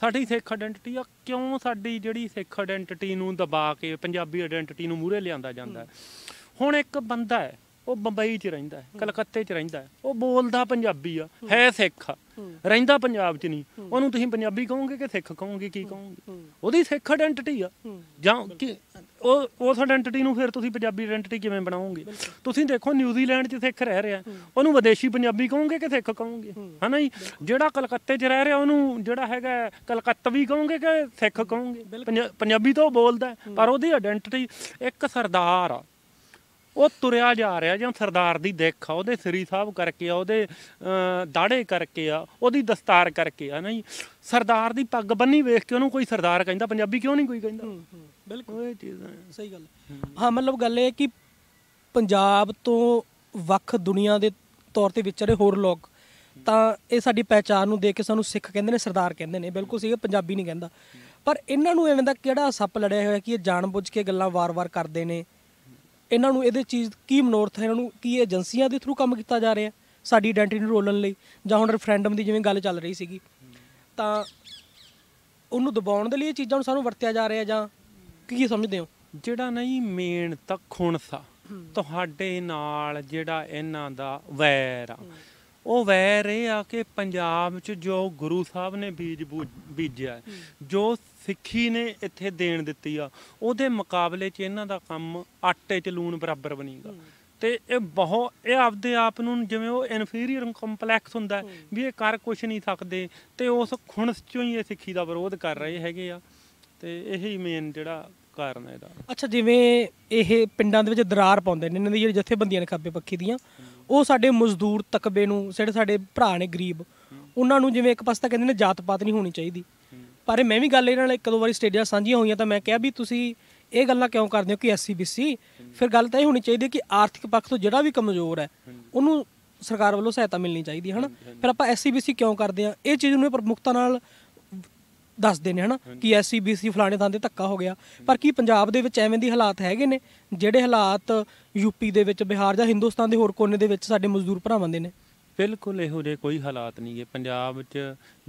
ਸਾਡੀ ਸਿੱਖ ਆਇਡੈਂਟੀਟੀ ਆ ਕਿਉਂ ਸਾਡੀ ਜਿਹੜੀ ਸਿੱਖ ਆਇਡੈਂਟੀਟੀ ਨੂੰ ਦਬਾ ਕੇ ਪੰਜਾਬੀ ਆਇਡੈਂਟੀਟੀ ਨੂੰ ਮੂਰੇ ਲਿਆਂਦਾ ਜਾਂਦਾ ਹੈ ਹੁਣ ਇੱਕ ਬੰਦਾ ਹੈ ਉਹ ਬੰਬਈ 'ਚ ਰਹਿੰਦਾ ਹੈ ਕਲਕੱਤੇ 'ਚ ਰਹਿੰਦਾ ਹੈ ਉਹ ਬੋਲਦਾ ਪੰਜਾਬੀ ਆ ਹੈ ਸਿੱਖ ਆ ਰਹਿੰਦਾ ਪੰਜਾਬ 'ਚ ਨਹੀਂ ਉਹਨੂੰ ਤੁਸੀਂ ਪੰਜਾਬੀ ਕਹੋਗੇ ਕਿ ਸਿੱਖ ਕਹੋਗੇ ਕੀ ਕਹੋਗੇ ਉਹਦੀ ਸਿੱਖ ਆਇਡੈਂਟੀਟੀ ਆ ਜਾਂ ਕਿ ਉਹ ਉਸ ਆਇਡੈਂਟੀਟੀ ਨੂੰ ਫਿਰ ਤੁਸੀਂ ਪੰਜਾਬੀ ਆਇਡੈਂਟੀਟੀ ਕਿਵੇਂ ਬਣਾਉਂਗੇ ਤੁਸੀਂ ਦੇਖੋ ਨਿਊਜ਼ੀਲੈਂਡ 'ਚ ਸਿੱਖ ਰਹਿ ਰਿਹਾ ਉਹਨੂੰ ਵਿਦੇਸ਼ੀ ਪੰਜਾਬੀ ਕਹੋਗੇ ਕਿ ਸਿੱਖ ਕਹੋਗੇ ਹਨਾ ਜੀ ਜਿਹੜਾ ਕਲਕੱਤੇ 'ਚ ਰਹਿ ਰਿਹਾ ਉਹਨੂੰ ਜਿਹੜਾ ਹੈਗਾ ਕਲਕੱਤਵੀ ਕਹੋਗੇ ਕਿ ਸਿੱਖ ਕਹੋਗੇ ਪੰਜਾਬੀ ਤਾਂ ਉਹ ਬੋਲਦਾ ਪਰ ਉਹਦੀ ਆਇਡੈਂਟੀਟੀ ਇੱਕ ਸਰਦਾਰ ਆ ਉਹ ਤੁਰਿਆ ਜਾ ਰਿਹਾ ਜਾਂ ਸਰਦਾਰ ਦੀ ਦੇਖ ਆ ਉਹਦੇ ਸਰੀ ਸਾਹਿਬ ਕਰਕੇ ਆ ਉਹਦੇ ਦਾੜੇ ਕਰਕੇ ਆ ਉਹਦੀ ਦਸਤਾਰ ਕਰਕੇ ਆ ਨਹੀਂ ਸਰਦਾਰ ਦੀ ਪੱਗ ਬੰਨੀ ਵੇਖ ਕੇ ਉਹਨੂੰ ਕੋਈ ਸਰਦਾਰ ਕਹਿੰਦਾ ਪੰਜਾਬੀ ਕਿਉਂ ਨਹੀਂ ਕੋਈ ਕਹਿੰਦਾ ਬਿਲਕੁਲ ਉਹ ਹੈ ਸਹੀ ਗੱਲ ਹਾਂ ਮਤਲਬ ਗੱਲ ਇਹ ਕਿ ਪੰਜਾਬ ਤੋਂ ਵੱਖ ਦੁਨੀਆ ਦੇ ਤੌਰ ਤੇ ਵਿਚਰੇ ਹੋਰ ਲੋਕ ਤਾਂ ਇਹ ਸਾਡੀ ਪਹਿਚਾਨ ਨੂੰ ਦੇਖ ਕੇ ਸਾਨੂੰ ਸਿੱਖ ਕਹਿੰਦੇ ਨੇ ਸਰਦਾਰ ਕਹਿੰਦੇ ਨੇ ਬਿਲਕੁਲ ਸਹੀ ਪੰਜਾਬੀ ਨਹੀਂ ਕਹਿੰਦਾ ਪਰ ਇਹਨਾਂ ਨੂੰ ਐਵੇਂ ਦਾ ਕਿਹੜਾ ਸੱਪ ਲੜਿਆ ਹੋਇਆ ਕਿ ਇਹ ਜਾਣਬੁੱਝ ਕੇ ਗੱਲਾਂ ਵਾਰ-ਵਾਰ ਕਰਦੇ ਨੇ ਇਹਨਾਂ ਨੂੰ ਇਹਦੇ ਚੀਜ਼ ਕੀ ਮਨੋਰਥ ਹੈ ਇਹਨਾਂ ਨੂੰ ਕੀ ਏਜੰਸੀਆਂ ਦੇ ਥਰੂ ਕੰਮ ਕੀਤਾ ਜਾ ਰਿਹਾ ਸਾਡੀ ਆਇਡੈਂਟੀ ਨੂੰ ਰੋਲਣ ਲਈ ਜਾਂ ਹੁਣ ਰੈਫਰੈਂਡਮ ਦੀ ਜਿਵੇਂ ਗੱਲ ਚੱਲ ਰਹੀ ਸੀਗੀ ਤਾਂ ਉਹਨੂੰ ਦਬਾਉਣ ਦੇ ਲਈ ਇਹ ਚੀਜ਼ਾਂ ਨੂੰ ਸਾਨੂੰ ਵਰਤਿਆ ਜਾ ਰਿਹਾ ਜਾਂ ਕੀ ਸਮਝਦੇ ਹੋ ਜਿਹੜਾ ਨਾ ਜੀ ਮੇਨ ਤਾਂ ਸਾ ਤੁਹਾਡੇ ਨਾਲ ਜਿਹੜਾ ਇਹਨਾਂ ਦਾ ਵੈਰ ਆ ਉਹ ਵੈਰ ਇਹ ਆ ਕਿ ਪੰਜਾਬ 'ਚ ਜੋ ਗੁਰੂ ਸਾਹਿਬ ਨੇ ਬੀਜ ਬੀਜਿਆ ਜੋ ਸਿੱਖੀ ਨੇ ਇੱਥੇ ਦੇਣ ਦਿੱਤੀ ਆ ਉਹਦੇ ਮੁਕਾਬਲੇ 'ਚ ਇਹਨਾਂ ਦਾ ਕੰਮ ਆਟੇ 'ਚ ਲੂਣ ਬਰਾਬਰ ਬਣੀਗਾ ਤੇ ਇਹ ਬਹੁਤ ਇਹ ਆਪਦੇ ਆਪ ਨੂੰ ਜਿਵੇਂ ਉਹ ਇਨਫੀਰੀਅਰ ਕੰਪਲੈਕਸ ਹੁੰਦਾ ਵੀ ਇਹ ਕਰ ਕੁਝ ਨਹੀਂ ਸਕਦੇ ਤੇ ਉਸ ਖੁਣਸ 'ਚੋਂ ਹੀ ਇਹ ਸਿੱਖੀ ਦਾ ਵਿਰੋਧ ਕਰ ਰਹੇ ਹੈਗੇ ਆ ਤੇ ਇਹੀ ਮੇਨ ਜਿਹੜਾ ਕਾਰਨ ਹੈ ਇਹਦਾ ਅੱਛਾ ਜਿਵੇਂ ਇਹ ਪਿੰਡਾਂ ਦੇ ਵਿੱਚ ਦਰਾਰ ਪਾਉਂਦੇ ਨੇ ਇਹਨਾਂ ਦੀ ਜਿੱਥੇ ਬੰਦੀਆਂ ਨੇ ਖੱਬੇ ਪੱਖੀ ਦੀਆਂ ਉਹ ਸਾਡੇ ਮਜ਼ਦੂਰ ਤਕਬੇ ਨੂੰ ਜਿਹੜੇ ਸਾਡੇ ਭਰਾ ਨੇ ਗਰੀਬ ਉਹਨਾਂ ਨੂੰ ਜਿਵੇਂ ਇੱਕ ਪਾਸੇ ਤਾਂ ਕਹਿੰਦੇ ਨੇ ਜਾਤ ਪਾਤ ਨਹੀਂ ਹੋਣੀ ਚਾਹੀਦੀ ਪਰ ਮੈਂ ਵੀ ਗੱਲ ਇਹਨਾਂ ਨਾਲ ਇੱਕ ਦੋ ਵਾਰੀ ਸਟੇਜਾਂ ਸਾਂਝੀਆਂ ਹੋਈਆਂ ਤਾਂ ਮੈਂ ਕਿਹਾ ਵੀ ਤੁਸੀਂ ਇਹ ਗੱਲਾਂ ਕਿਉਂ ਕਰਦੇ ਹੋ ਕਿ ਐਸਸੀ ਬੀਸੀ ਫਿਰ ਗੱਲ ਤਾਂ ਇਹ ਹੋਣੀ ਚਾਹੀਦੀ ਕਿ ਆਰਥਿਕ ਪੱਖ ਤੋਂ ਜਿਹੜਾ ਵੀ ਕਮਜ਼ੋਰ ਹੈ ਉਹਨੂੰ ਸਰਕਾਰ ਵੱਲੋਂ ਸਹਾਇਤਾ ਮਿਲਣੀ ਚਾਹੀਦੀ ਹੈ ਹਨਾ ਫਿਰ ਆਪਾਂ ਐਸਸੀ ਬੀਸੀ ਕਿਉਂ ਕਰਦੇ ਆ ਇਹ ਚੀਜ਼ ਨੂੰ ਪ੍ਰਮੁਖਤਾ ਨਾਲ ਦੱਸਦੇ ਨੇ ਹਨਾ ਕਿ ਐਸਸੀਬੀਸੀ e ਫਲਾਣੇ ਥਾਂ ਤੇ ਧੱਕਾ ਹੋ ਗਿਆ ਪਰ ਕੀ ਪੰਜਾਬ ਦੇ ਵਿੱਚ ਐਵੇਂ ਦੀ ਹਾਲਾਤ ਹੈਗੇ ਨੇ ਜਿਹੜੇ ਹਾਲਾਤ ਯੂਪੀ ਦੇ ਵਿੱਚ ਬਿਹਾਰ ਜਾਂ ਹਿੰਦੁਸਤਾਨ ਦੇ ਹੋਰ ਕੋਨੇ ਦੇ ਵਿੱਚ ਸਾਡੇ ਮਜ਼ਦੂਰ ਭਰਾਵਾਂ ਦੇ ਨੇ ਬਿਲਕੁਲ ਇਹੋ ਜਿਹੇ ਕੋਈ ਹਾਲਾਤ ਨਹੀਂ ਹੈ ਪੰਜਾਬ 'ਚ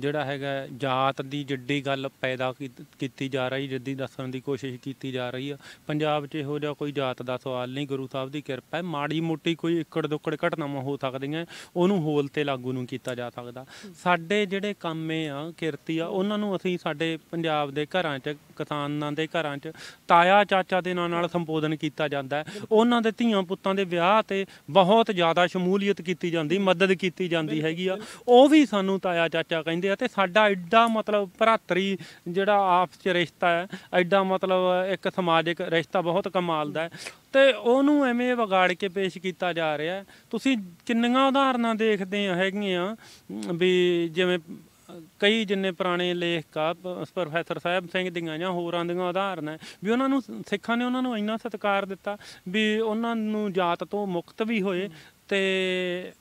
ਜਿਹੜਾ ਹੈਗਾ ਜਾਤ ਦੀ ਜਿੱਡੀ ਗੱਲ ਪੈਦਾ ਕੀਤੀ ਜਾ ਰਹੀ ਜਿੱਦੀ ਦੱਸਣ ਦੀ ਕੋਸ਼ਿਸ਼ ਕੀਤੀ ਜਾ ਰਹੀ ਆ ਪੰਜਾਬ 'ਚ ਇਹੋ ਜਿਹਾ ਕੋਈ ਜਾਤ ਦਾ ਸਵਾਲ ਨਹੀਂ ਗੁਰੂ ਸਾਹਿਬ ਦੀ ਕਿਰਪਾ ਹੈ ਮਾੜੀ ਮੋਟੀ ਕੋਈ ਇੱਕੜ ਦੁੱਕੜ ਘਟਨਾਵਾਂ ਹੋ ਸਕਦੀਆਂ ਉਹਨੂੰ ਹੋਲ ਤੇ ਲਾਗੂ ਨੂੰ ਕੀਤਾ ਜਾ ਸਕਦਾ ਸਾਡੇ ਜਿਹੜੇ ਕੰਮੇ ਆ ਕਿਰਤੀ ਆ ਉਹਨਾਂ ਨੂੰ ਅਸੀਂ ਸਾਡੇ ਪੰਜਾਬ ਦੇ ਘਰਾਂ 'ਚ ਕਿਸਾਨਾਂ ਦੇ ਘਰਾਂ 'ਚ ਤਾਇਆ ਚਾਚਾ ਦੇ ਨਾਂ ਨਾਲ ਸੰਬੋਧਨ ਕੀਤਾ ਜਾਂਦਾ ਹੈ ਉਹਨਾਂ ਦੇ ਧੀਆਂ ਪੁੱਤਾਂ ਦੇ ਵਿਆਹ ਤੇ ਬਹੁਤ ਜ਼ਿਆਦਾ ਸ਼ਮੂਲੀਅਤ ਕੀਤੀ ਜਾਂਦੀ ਮਦਦ ਕੀਤੀ ਜਾਂਦੀ ਹੈਗੀ ਆ ਉਹ ਵੀ ਸਾਨੂੰ ਤਾਇਆ ਚਾਚਾ ਕਹਿੰਦੇ ਆ ਤੇ ਸਾਡਾ ਐਡਾ ਮਤਲਬ ਭਰਾਤਰੀ ਜਿਹੜਾ ਆਪਸ 'ਚ ਰਿਸ਼ਤਾ ਹੈ ਐਡਾ ਮਤਲਬ ਇੱਕ ਸਮਾਜਿਕ ਰਿਸ਼ਤਾ ਬਹੁਤ ਕਮਾਲ ਦਾ ਹੈ ਤੇ ਉਹਨੂੰ ਐਵੇਂ ਵਿਗਾੜ ਕੇ ਪੇਸ਼ ਕੀਤਾ ਜਾ ਰਿਹਾ ਤੁਸੀਂ ਕਿੰਨੀਆਂ ਉਦਾਹਰਨਾਂ ਦੇਖਦੇ ਹੈਗੀਆਂ ਵੀ ਜਿਵੇਂ ਕਈ ਜਿੰਨੇ ਪੁਰਾਣੇ ਲੇਖ ਆ ਪ੍ਰੋਫੈਸਰ ਸਾਹਿਬ ਸਿੰਘ ਦੀਆਂ ਜਾਂ ਹੋਰਾਂ ਦੀਆਂ ਹੈ ਵੀ ਉਹਨਾਂ ਨੂੰ ਸਿੱਖਾਂ ਨੇ ਉਹਨਾਂ ਨੂੰ ਇੰਨਾ ਸਤਿਕਾਰ ਦਿੱਤਾ ਵੀ ਉਹਨਾਂ ਨੂੰ ਜਾਤ ਤੋਂ ਮੁਕਤ ਵੀ ਹੋਏ ਤੇ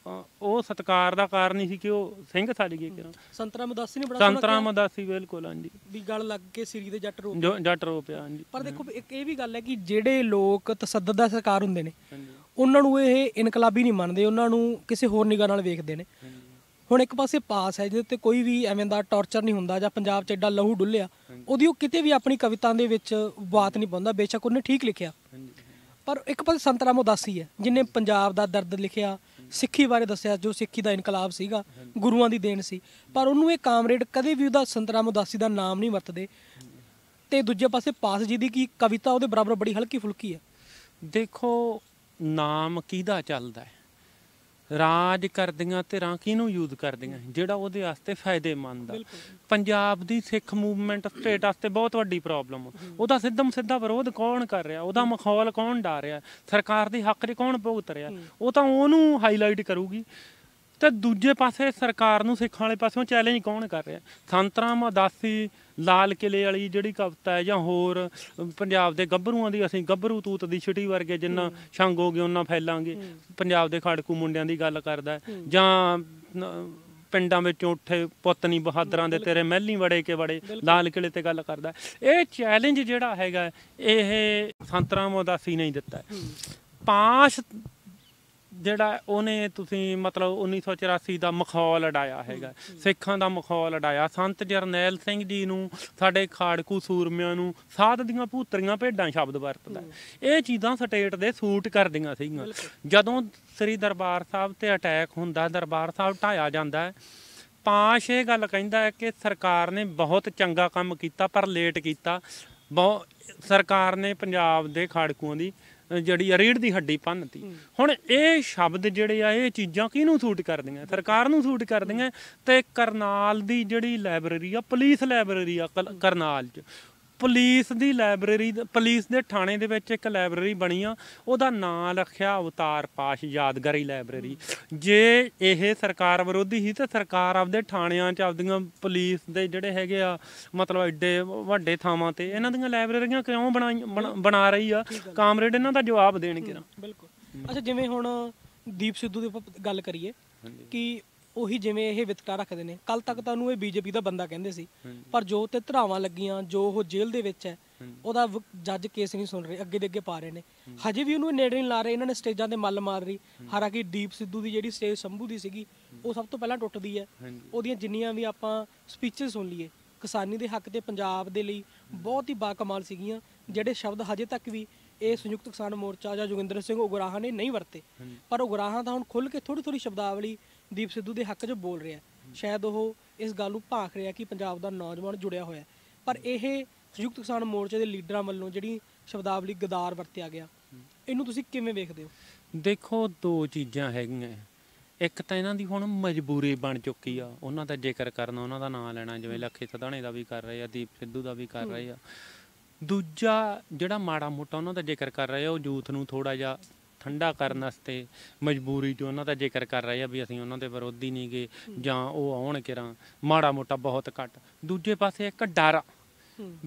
ਉਹ ਸਤਕਾਰ ਦਾ ਕਾਰਨ ਹੀ ਸੀ ਕਿ ਉਹ ਸਿੰਘ ਸਾਲੀ ਗਏ ਕਿਰਾਂ ਸੰਤਰਾ ਮਦਾਸੀ ਨੇ ਬੜਾ ਸੰਤਰਾ ਮਦਾਸੀ ਬਿਲਕੁਲ ਹਾਂਜੀ ਵੀ ਗੱਲ ਲੱਗ ਕੇ ਸਿਰੀ ਦੇ ਜੱਟ ਰੋਪ ਜੱਟ ਰੋਪ ਪਿਆ ਹਾਂਜੀ ਪਰ ਦੇਖੋ ਇੱਕ ਇਹ ਵੀ ਗੱਲ ਹੈ ਕਿ ਜਿਹੜੇ ਲੋਕ ਤਸੱਦਦ ਦਾ ਸਰਕਾਰ ਹੁੰਦੇ ਨੇ ਉਹਨਾਂ ਨੂੰ ਇਹ ਇਨਕਲਾਬੀ ਨਹੀਂ ਮੰਨਦੇ ਉਹਨਾਂ ਨੂੰ ਕਿਸੇ ਹੋਰ ਨਿਗਾਹ ਨਾਲ ਵੇਖਦੇ ਨੇ ਹੁਣ ਇੱਕ ਪਾਸੇ ਪਾਸ ਹੈ ਜਿਹਦੇ ਤੇ ਕੋਈ ਵੀ ਐਵੇਂ ਦਾ ਟੌਰਚਰ ਨਹੀਂ ਹੁੰਦਾ ਜਾਂ ਪੰਜਾਬ 'ਚ ਐਡਾ ਲਹੂ ਡੁੱਲਿਆ ਉਹਦੀ ਉਹ ਕਿਤੇ ਵੀ ਆਪਣੀ ਕਵਿਤਾ ਦੇ ਵਿੱਚ ਬਾਤ ਨਹੀਂ ਪਾਉਂਦਾ ਬੇਸ਼ੱਕ ਉਹਨੇ ਠੀਕ ਲਿਖਿਆ ਪਰ ਇੱਕ ਪਾਸੇ ਸੰਤ ਉਦਾਸੀ ਹੈ ਜਿਨੇ ਪੰਜਾਬ ਦਾ ਦਰਦ ਲਿਖਿਆ ਸਿੱਖੀ ਬਾਰੇ ਦੱਸਿਆ ਜੋ ਸਿੱਖੀ ਦਾ ਇਨਕਲਾਬ ਸੀਗਾ ਗੁਰੂਆਂ ਦੀ ਦੇਣ ਸੀ ਪਰ ਉਹਨੂੰ ਇਹ ਕਾਮਰੇਡ ਕਦੇ ਵੀ ਉਹਦਾ ਸੰਤ ਉਦਾਸੀ ਦਾ ਨਾਮ ਨਹੀਂ ਵਰਤਦੇ ਤੇ ਦੂਜੇ ਪਾਸੇ ਪਾਸ ਜੀ ਦੀ ਕੀ ਕਵਿਤਾ ਉਹਦੇ ਬਰਾਬਰ ਬੜੀ ਹਲਕੀ ਫੁਲਕੀ ਹੈ ਦੇਖੋ ਨਾਮ ਕਿਹਦਾ ਚੱਲਦਾ ਹੈ ਰਾਜ ਕਰਦੀਆਂ ਤੇ ਰਾਂ ਕਿਹਨੂੰ ਯੂਜ਼ ਕਰਦੀਆਂ ਜਿਹੜਾ ਉਹਦੇ ਵਾਸਤੇ ਫਾਇਦੇਮੰਦ ਆ ਪੰਜਾਬ ਦੀ ਸਿੱਖ ਮੂਵਮੈਂਟ ਸਟੇਟ ਵਾਸਤੇ ਬਹੁਤ ਵੱਡੀ ਪ੍ਰੋਬਲਮ ਉਹਦਾ ਸਿੱਧਮ ਸਿੱਧਾ ਵਿਰੋਧ ਕੌਣ ਕਰ ਰਿਹਾ ਉਹਦਾ ਮਖੌਲ ਕੌਣ ਡਾ ਰਿਹਾ ਸਰਕਾਰ ਦੇ ਹੱਕ 'ਚ ਕੌਣ ਭੁਗਤ ਰਿਹਾ ਉਹ ਤਾਂ ਉਹਨੂੰ ਹਾਈਲਾਈਟ ਕਰੂਗੀ ਤੇ ਦੂਜੇ ਪਾਸੇ ਸਰਕਾਰ ਨੂੰ ਸਿੱਖਾਂ ਵਾਲੇ ਪਾਸਿਓਂ ਚੈਲੰਜ ਕੌਣ ਕਰ ਰਿਹਾ ਸੰਤਰਾਮ ਅਦਾਸੀ ਲਾਲ ਕਿਲੇ ਵਾਲੀ ਜਿਹੜੀ ਕਵਤਾ ਹੈ ਜਾਂ ਹੋਰ ਪੰਜਾਬ ਦੇ ਗੱਭਰੂਆਂ ਦੀ ਅਸੀਂ ਗੱਭਰੂ ਤੂਤ ਦੀ ਛਿਟੀ ਵਰਗੇ ਜਿੰਨਾ ਛੰਗ ਗਏ ਉਹਨਾਂ ਫੈਲਾਂਗੇ ਪੰਜਾਬ ਦੇ ਖੜਕੂ ਮੁੰਡਿਆਂ ਦੀ ਗੱਲ ਕਰਦਾ ਜਾਂ ਪਿੰਡਾਂ ਵਿੱਚੋਂ ਉੱਠੇ ਪੁੱਤ ਨਹੀਂ ਬਹਾਦਰਾਂ ਦੇ ਤੇਰੇ ਮਹਿਲੀ ਵੜੇ ਕੇ ਵੜੇ ਲਾਲ ਕਿਲੇ ਤੇ ਗੱਲ ਕਰਦਾ ਇਹ ਚੈਲੰਜ ਜਿਹੜਾ ਹੈਗਾ ਇਹ ਸੰਤਰਾਮ ਉਦਾਸੀ ਨਹੀਂ ਦਿੱਤਾ ਪਾਸ਼ ਜਿਹੜਾ ਉਹਨੇ ਤੁਸੀਂ ਮਤਲਬ 1984 ਦਾ ਮਖੌਲ ਅਡਾਇਆ ਹੈਗਾ ਸਿੱਖਾਂ ਦਾ ਮਖੌਲ ਅਡਾਇਆ ਸੰਤ ਜਰਨੈਲ ਸਿੰਘ ਜੀ ਨੂੰ ਸਾਡੇ ਖਾੜਕੂ ਸੂਰਮਿਆਂ ਨੂੰ ਸਾਧ ਦੀਆਂ ਭੂਤਰੀਆਂ ਭੇਡਾਂ ਸ਼ਬਦ ਵਰਤਦਾ ਇਹ ਚੀਜ਼ਾਂ ਸਟੇਟ ਦੇ ਸੂਟ ਕਰਦੀਆਂ ਸੀਗੀਆਂ ਜਦੋਂ ਸ੍ਰੀ ਦਰਬਾਰ ਸਾਹਿਬ ਤੇ ਅਟੈਕ ਹੁੰਦਾ ਦਰਬਾਰ ਸਾਹਿਬ ਢਾਇਆ ਜਾਂਦਾ ਪਾਸ਼ ਇਹ ਗੱਲ ਕਹਿੰਦਾ ਹੈ ਕਿ ਸਰਕਾਰ ਨੇ ਬਹੁਤ ਚੰਗਾ ਕੰਮ ਕੀਤਾ ਪਰ ਲੇਟ ਕੀਤਾ ਸਰਕਾਰ ਨੇ ਪੰਜਾਬ ਦੇ ਖਾੜਕੂਆਂ ਦੀ ਜਿਹੜੀ ਆ ਰੀੜ ਦੀ ਹੱਡੀ ਪੰਨਤੀ ਹੁਣ ਇਹ ਸ਼ਬਦ ਜਿਹੜੇ ਆ ਇਹ ਚੀਜ਼ਾਂ ਕਿਹਨੂੰ ਸੂਟ ਕਰਦੀਆਂ ਸਰਕਾਰ ਨੂੰ ਸੂਟ ਕਰਦੀਆਂ ਤੇ ਕਰਨਾਲ ਦੀ ਜਿਹੜੀ ਲਾਇਬ੍ਰੇਰੀ ਆ ਪੁਲਿਸ ਲਾਇਬ੍ਰੇਰੀ ਆ ਕਰਨਾਲ 'ਚ ਪੁਲਿਸ ਦੀ ਲਾਇਬ੍ਰੇਰੀ ਪੁਲਿਸ ਦੇ ਥਾਣੇ ਦੇ ਵਿੱਚ ਇੱਕ ਲਾਇਬ੍ਰੇਰੀ ਬਣੀ ਆ ਉਹਦਾ ਨਾਂ ਰੱਖਿਆ ਅਵਤਾਰ ਪਾਸ਼ ਯਾਦਗਾਰੀ ਲਾਇਬ੍ਰੇਰੀ ਜੇ ਇਹ ਸਰਕਾਰ ਵਿਰੋਧੀ ਸੀ ਤੇ ਸਰਕਾਰ ਆਪਦੇ ਥਾਣਿਆਂ 'ਚ ਆਪਦੀਆਂ ਪੁਲਿਸ ਦੇ ਜਿਹੜੇ ਹੈਗੇ ਆ ਮਤਲਬ ਐਡੇ ਵੱਡੇ ਥਾਵਾਂ ਤੇ ਇਹਨਾਂ ਦੀਆਂ ਲਾਇਬ੍ਰੇਰੀਆਂ ਕਿਉਂ ਬਣਾਈ ਬਣਾ ਰਹੀ ਆ ਕਾਮਰੇਡ ਇਹਨਾਂ ਦਾ ਜਵਾਬ ਦੇਣਗੇ ਨਾ ਬਿਲਕੁਲ ਅੱਛਾ ਜਿਵੇਂ ਹੁਣ ਦੀਪ ਸਿੱਧੂ ਦੀ ਗੱਲ ਕਰੀਏ ਕਿ ਉਹੀ ਜਿਵੇਂ ਇਹ ਵਿਤਕਰਾ ਰੱਖਦੇ ਨੇ ਕੱਲ ਤੱਕ ਤਾਂ ਉਹਨੂੰ ਇਹ ਬੀਜੇਪੀ ਦਾ ਬੰਦਾ ਕਹਿੰਦੇ ਸੀ ਪਰ ਜੋ ਤੇ ਧਰਾਵਾਂ ਲੱਗੀਆਂ ਜੋ ਉਹ ਜੇਲ੍ਹ ਦੇ ਵਿੱਚ ਹੈ ਉਹਦਾ ਜੱਜ ਕੇਸ ਨਹੀਂ ਸੁਣ ਰਹੇ ਅੱਗੇ ਦੇ ਅੱਗੇ ਪਾ ਰਹੇ ਨੇ ਹਜੇ ਵੀ ਉਹਨੂੰ ਨੇੜੇ ਨਹੀਂ ਲਾ ਰਹੇ ਇਹਨਾਂ ਨੇ ਸਟੇਜਾਂ ਤੇ ਮੱਲ ਮਾਰ ਰਹੀ ਹਾਲਾਂਕਿ ਦੀਪ ਸਿੱਧੂ ਦੀ ਜਿਹੜੀ ਸਟੇਜ ਸੰਭੂ ਦੀ ਸੀਗੀ ਉਹ ਸਭ ਤੋਂ ਪਹਿਲਾਂ ਟੁੱਟਦੀ ਹੈ ਉਹਦੀਆਂ ਜਿੰਨੀਆਂ ਵੀ ਆਪਾਂ ਸਪੀਚਸ ਸੁਣ ਲਈਏ ਕਿਸਾਨੀ ਦੇ ਹੱਕ ਤੇ ਪੰਜਾਬ ਦੇ ਲਈ ਬਹੁਤ ਹੀ ਬਾਕਮਾਲ ਸੀਗੀਆਂ ਜਿਹੜੇ ਸ਼ਬਦ ਹਜੇ ਤੱਕ ਵੀ ਇਹ ਸੰਯੁਕਤ ਕਿਸਾਨ ਮੋਰਚਾ ਜਾਂ ਜੋਗਿੰਦਰ ਸਿੰਘ ਉਗਰਾਹਾਂ ਨੇ ਨਹੀਂ ਵਰਤੇ ਪਰ ਉਗਰਾਹਾਂ ਤਾਂ ਹੁਣ ਖੁੱਲ ਕੇ ਥੋੜੀ ਥੋੜੀ ਸ਼ਬਦਾਵਲੀ ਦੀਪ ਸਿੱਧੂ ਦੇ ਹੱਕ 'ਚ ਬੋਲ ਰਿਹਾ ਸ਼ਾਇਦ ਉਹ ਇਸ ਗੱਲ ਨੂੰ ਭਾਖ ਰਿਹਾ ਕਿ ਪੰਜਾਬ ਦਾ ਨੌਜਵਾਨ ਜੁੜਿਆ ਹੋਇਆ ਪਰ ਇਹ ਸੰਯੁਕਤ ਕਿਸਾਨ ਮੋਰਚੇ ਦੇ ਲੀਡਰਾਂ ਵੱਲੋਂ ਜਿਹੜੀ ਸ਼ਬਦਾਵਲੀ ਗਦਾਰ ਵਰਤਿਆ ਗਿਆ ਇਹਨੂੰ ਤੁਸੀਂ ਕਿਵੇਂ ਵੇਖਦੇ ਹੋ ਦੇਖੋ ਦੋ ਚੀਜ਼ਾਂ ਹੈਗੀਆਂ ਇੱਕ ਤਾਂ ਇਹਨਾਂ ਦੀ ਹੁਣ ਮਜਬੂਰੀ ਬਣ ਚੁੱਕੀ ਆ ਉਹਨਾਂ ਦਾ ਜ਼ਿਕਰ ਕਰਨਾ ਉਹਨਾਂ ਦਾ ਨਾਮ ਲੈਣਾ ਜਿਵੇਂ ਲੱਖੇ ਸਦਾਣੇ ਦਾ ਵੀ ਕਰ ਰਹੇ ਆ ਦੀਪ ਸਿੱਧੂ ਦਾ ਵੀ ਕਰ ਰਹੇ ਆ ਦੂਜਾ ਜਿਹੜਾ ਮਾੜਾ ਮੋਟਾ ਉਹਨਾਂ ਦਾ ਜ਼ਿਕਰ ਕਰ ਰਹੇ ਆ ਉਹ ਯੂਥ ਨੂੰ ਥੋੜਾ ਜਿਹਾ ਠੰਡਾ ਕਰਨ ਵਾਸਤੇ ਮਜਬੂਰੀ 'ਚ ਉਹਨਾਂ ਦਾ ਜ਼ਿਕਰ ਕਰ ਰਹੇ ਆ ਵੀ ਅਸੀਂ ਉਹਨਾਂ ਦੇ ਵਿਰੋਧੀ ਨਹੀਂ ਜਾਂ ਉਹ ਆਉਣ ਕਿਰਾਂ ਮਾੜਾ ਮੋਟਾ ਬਹੁਤ ਘੱਟ ਦੂਜੇ ਪਾਸੇ ਇੱਕ ਡਰ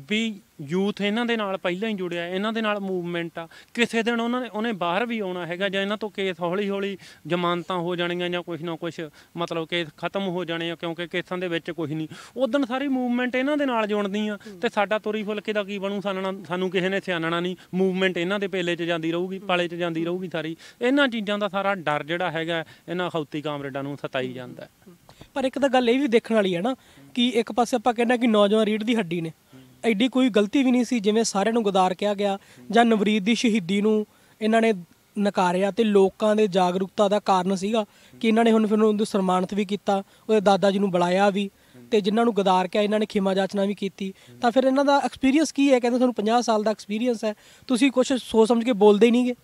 ਵੀ ਯੂਥ ਇਹਨਾਂ ਦੇ ਨਾਲ ਪਹਿਲਾਂ ਹੀ ਜੁੜਿਆ ਇਹਨਾਂ ਦੇ ਨਾਲ ਮੂਵਮੈਂਟ ਆ ਕਿਸੇ ਦਿਨ ਉਹਨਾਂ ਨੇ ਉਹਨੇ ਬਾਹਰ ਵੀ ਆਉਣਾ ਹੈਗਾ ਜਾਂ ਇਹਨਾਂ ਤੋਂ ਕੇਸ ਹੌਲੀ ਹੌਲੀ ਜ਼ਮਾਨਤਾਂ ਹੋ ਜਾਣੀਆਂ ਜਾਂ ਕੁਝ ਨਾ ਕੁਝ ਮਤਲਬ ਕੇਸ ਖਤਮ ਹੋ ਜਾਣੇ ਆ ਕਿਉਂਕਿ ਕੇਸਾਂ ਦੇ ਵਿੱਚ ਕੁਝ ਨਹੀਂ ਉਦੋਂ ਸਾਰੀ ਮੂਵਮੈਂਟ ਇਹਨਾਂ ਦੇ ਨਾਲ ਜੁੜਦੀ ਆ ਤੇ ਸਾਡਾ ਤੋਰੀ ਫੁਲਕੇ ਦਾ ਕੀ ਬਣੂ ਸਾਨਣਾ ਸਾਨੂੰ ਕਿਸੇ ਨੇ ਸਿਆਣਣਾ ਨਹੀਂ ਮੂਵਮੈਂਟ ਇਹਨਾਂ ਦੇ ਪੇਲੇ 'ਚ ਜਾਂਦੀ ਰਹੂਗੀ ਪਾਲੇ 'ਚ ਜਾਂਦੀ ਰਹੂਗੀ ਸਾਰੀ ਇਹਨਾਂ ਚੀਜ਼ਾਂ ਦਾ ਸਾਰਾ ਡਰ ਜਿਹੜਾ ਹੈਗਾ ਇਹਨਾਂ ਖੌਤੀ ਕਾਮਰੇਡਾਂ ਨੂੰ ਸਤਾਈ ਜਾਂਦਾ ਪਰ ਇੱਕ ਤਾਂ ਗੱਲ ਇਹ ਵੀ ਦੇਖਣ ਵਾਲੀ ਹੈ ਨਾ ਕਿ ਇੱਕ ਪਾਸੇ ਆਪਾਂ ਕਹਿੰਦਾ ਕਿ ਨੌਜਵਾਨ ਰੀੜ ਦੀ ਹੱਡੀ ਨੇ ਐਡੀ ਕੋਈ ਗਲਤੀ ਵੀ ਨਹੀਂ ਸੀ ਜਿਵੇਂ ਸਾਰਿਆਂ ਨੂੰ ਗਦਾਰ ਕਿਹਾ ਗਿਆ ਜਾਂ ਨਵਰੀਤ ਦੀ ਸ਼ਹੀਦੀ ਨੂੰ ਇਹਨਾਂ ਨੇ ਨਕਾਰਿਆ ਤੇ ਲੋਕਾਂ ਦੇ ਜਾਗਰੂਕਤਾ ਦਾ ਕਾਰਨ ਸੀਗਾ ਕਿ ਇਹਨਾਂ ਨੇ ਹੁਣ ਫਿਰ ਉਹਨੂੰ ਸਨਮਾਨਿਤ ਵੀ ਕੀਤਾ ਉਹਦੇ ਦਾਦਾ ਜੀ ਨੂੰ ਬੁਲਾਇਆ ਵੀ ਤੇ ਜਿਨ੍ਹਾਂ ਨੂੰ ਗਦਾਰ ਕਿਹਾ ਇਹਨਾਂ ਨੇ ਖਿਮਾ ਜਾਚਨਾ ਵੀ ਕੀਤੀ ਤਾਂ ਫਿਰ ਇਹਨਾਂ ਦਾ ਐਕਸਪੀਰੀਅੰਸ ਕੀ ਹੈ ਕਹਿੰਦੇ ਤੁਹਾਨੂੰ 50 ਸਾਲ ਦਾ ਐਕਸਪੀਰੀਅੰਸ ਹੈ ਤੁਸੀਂ ਕੁਝ ਸੋਚ ਸਮਝ ਕੇ ਬੋਲਦੇ ਹੀ ਨਹੀਂਗੇ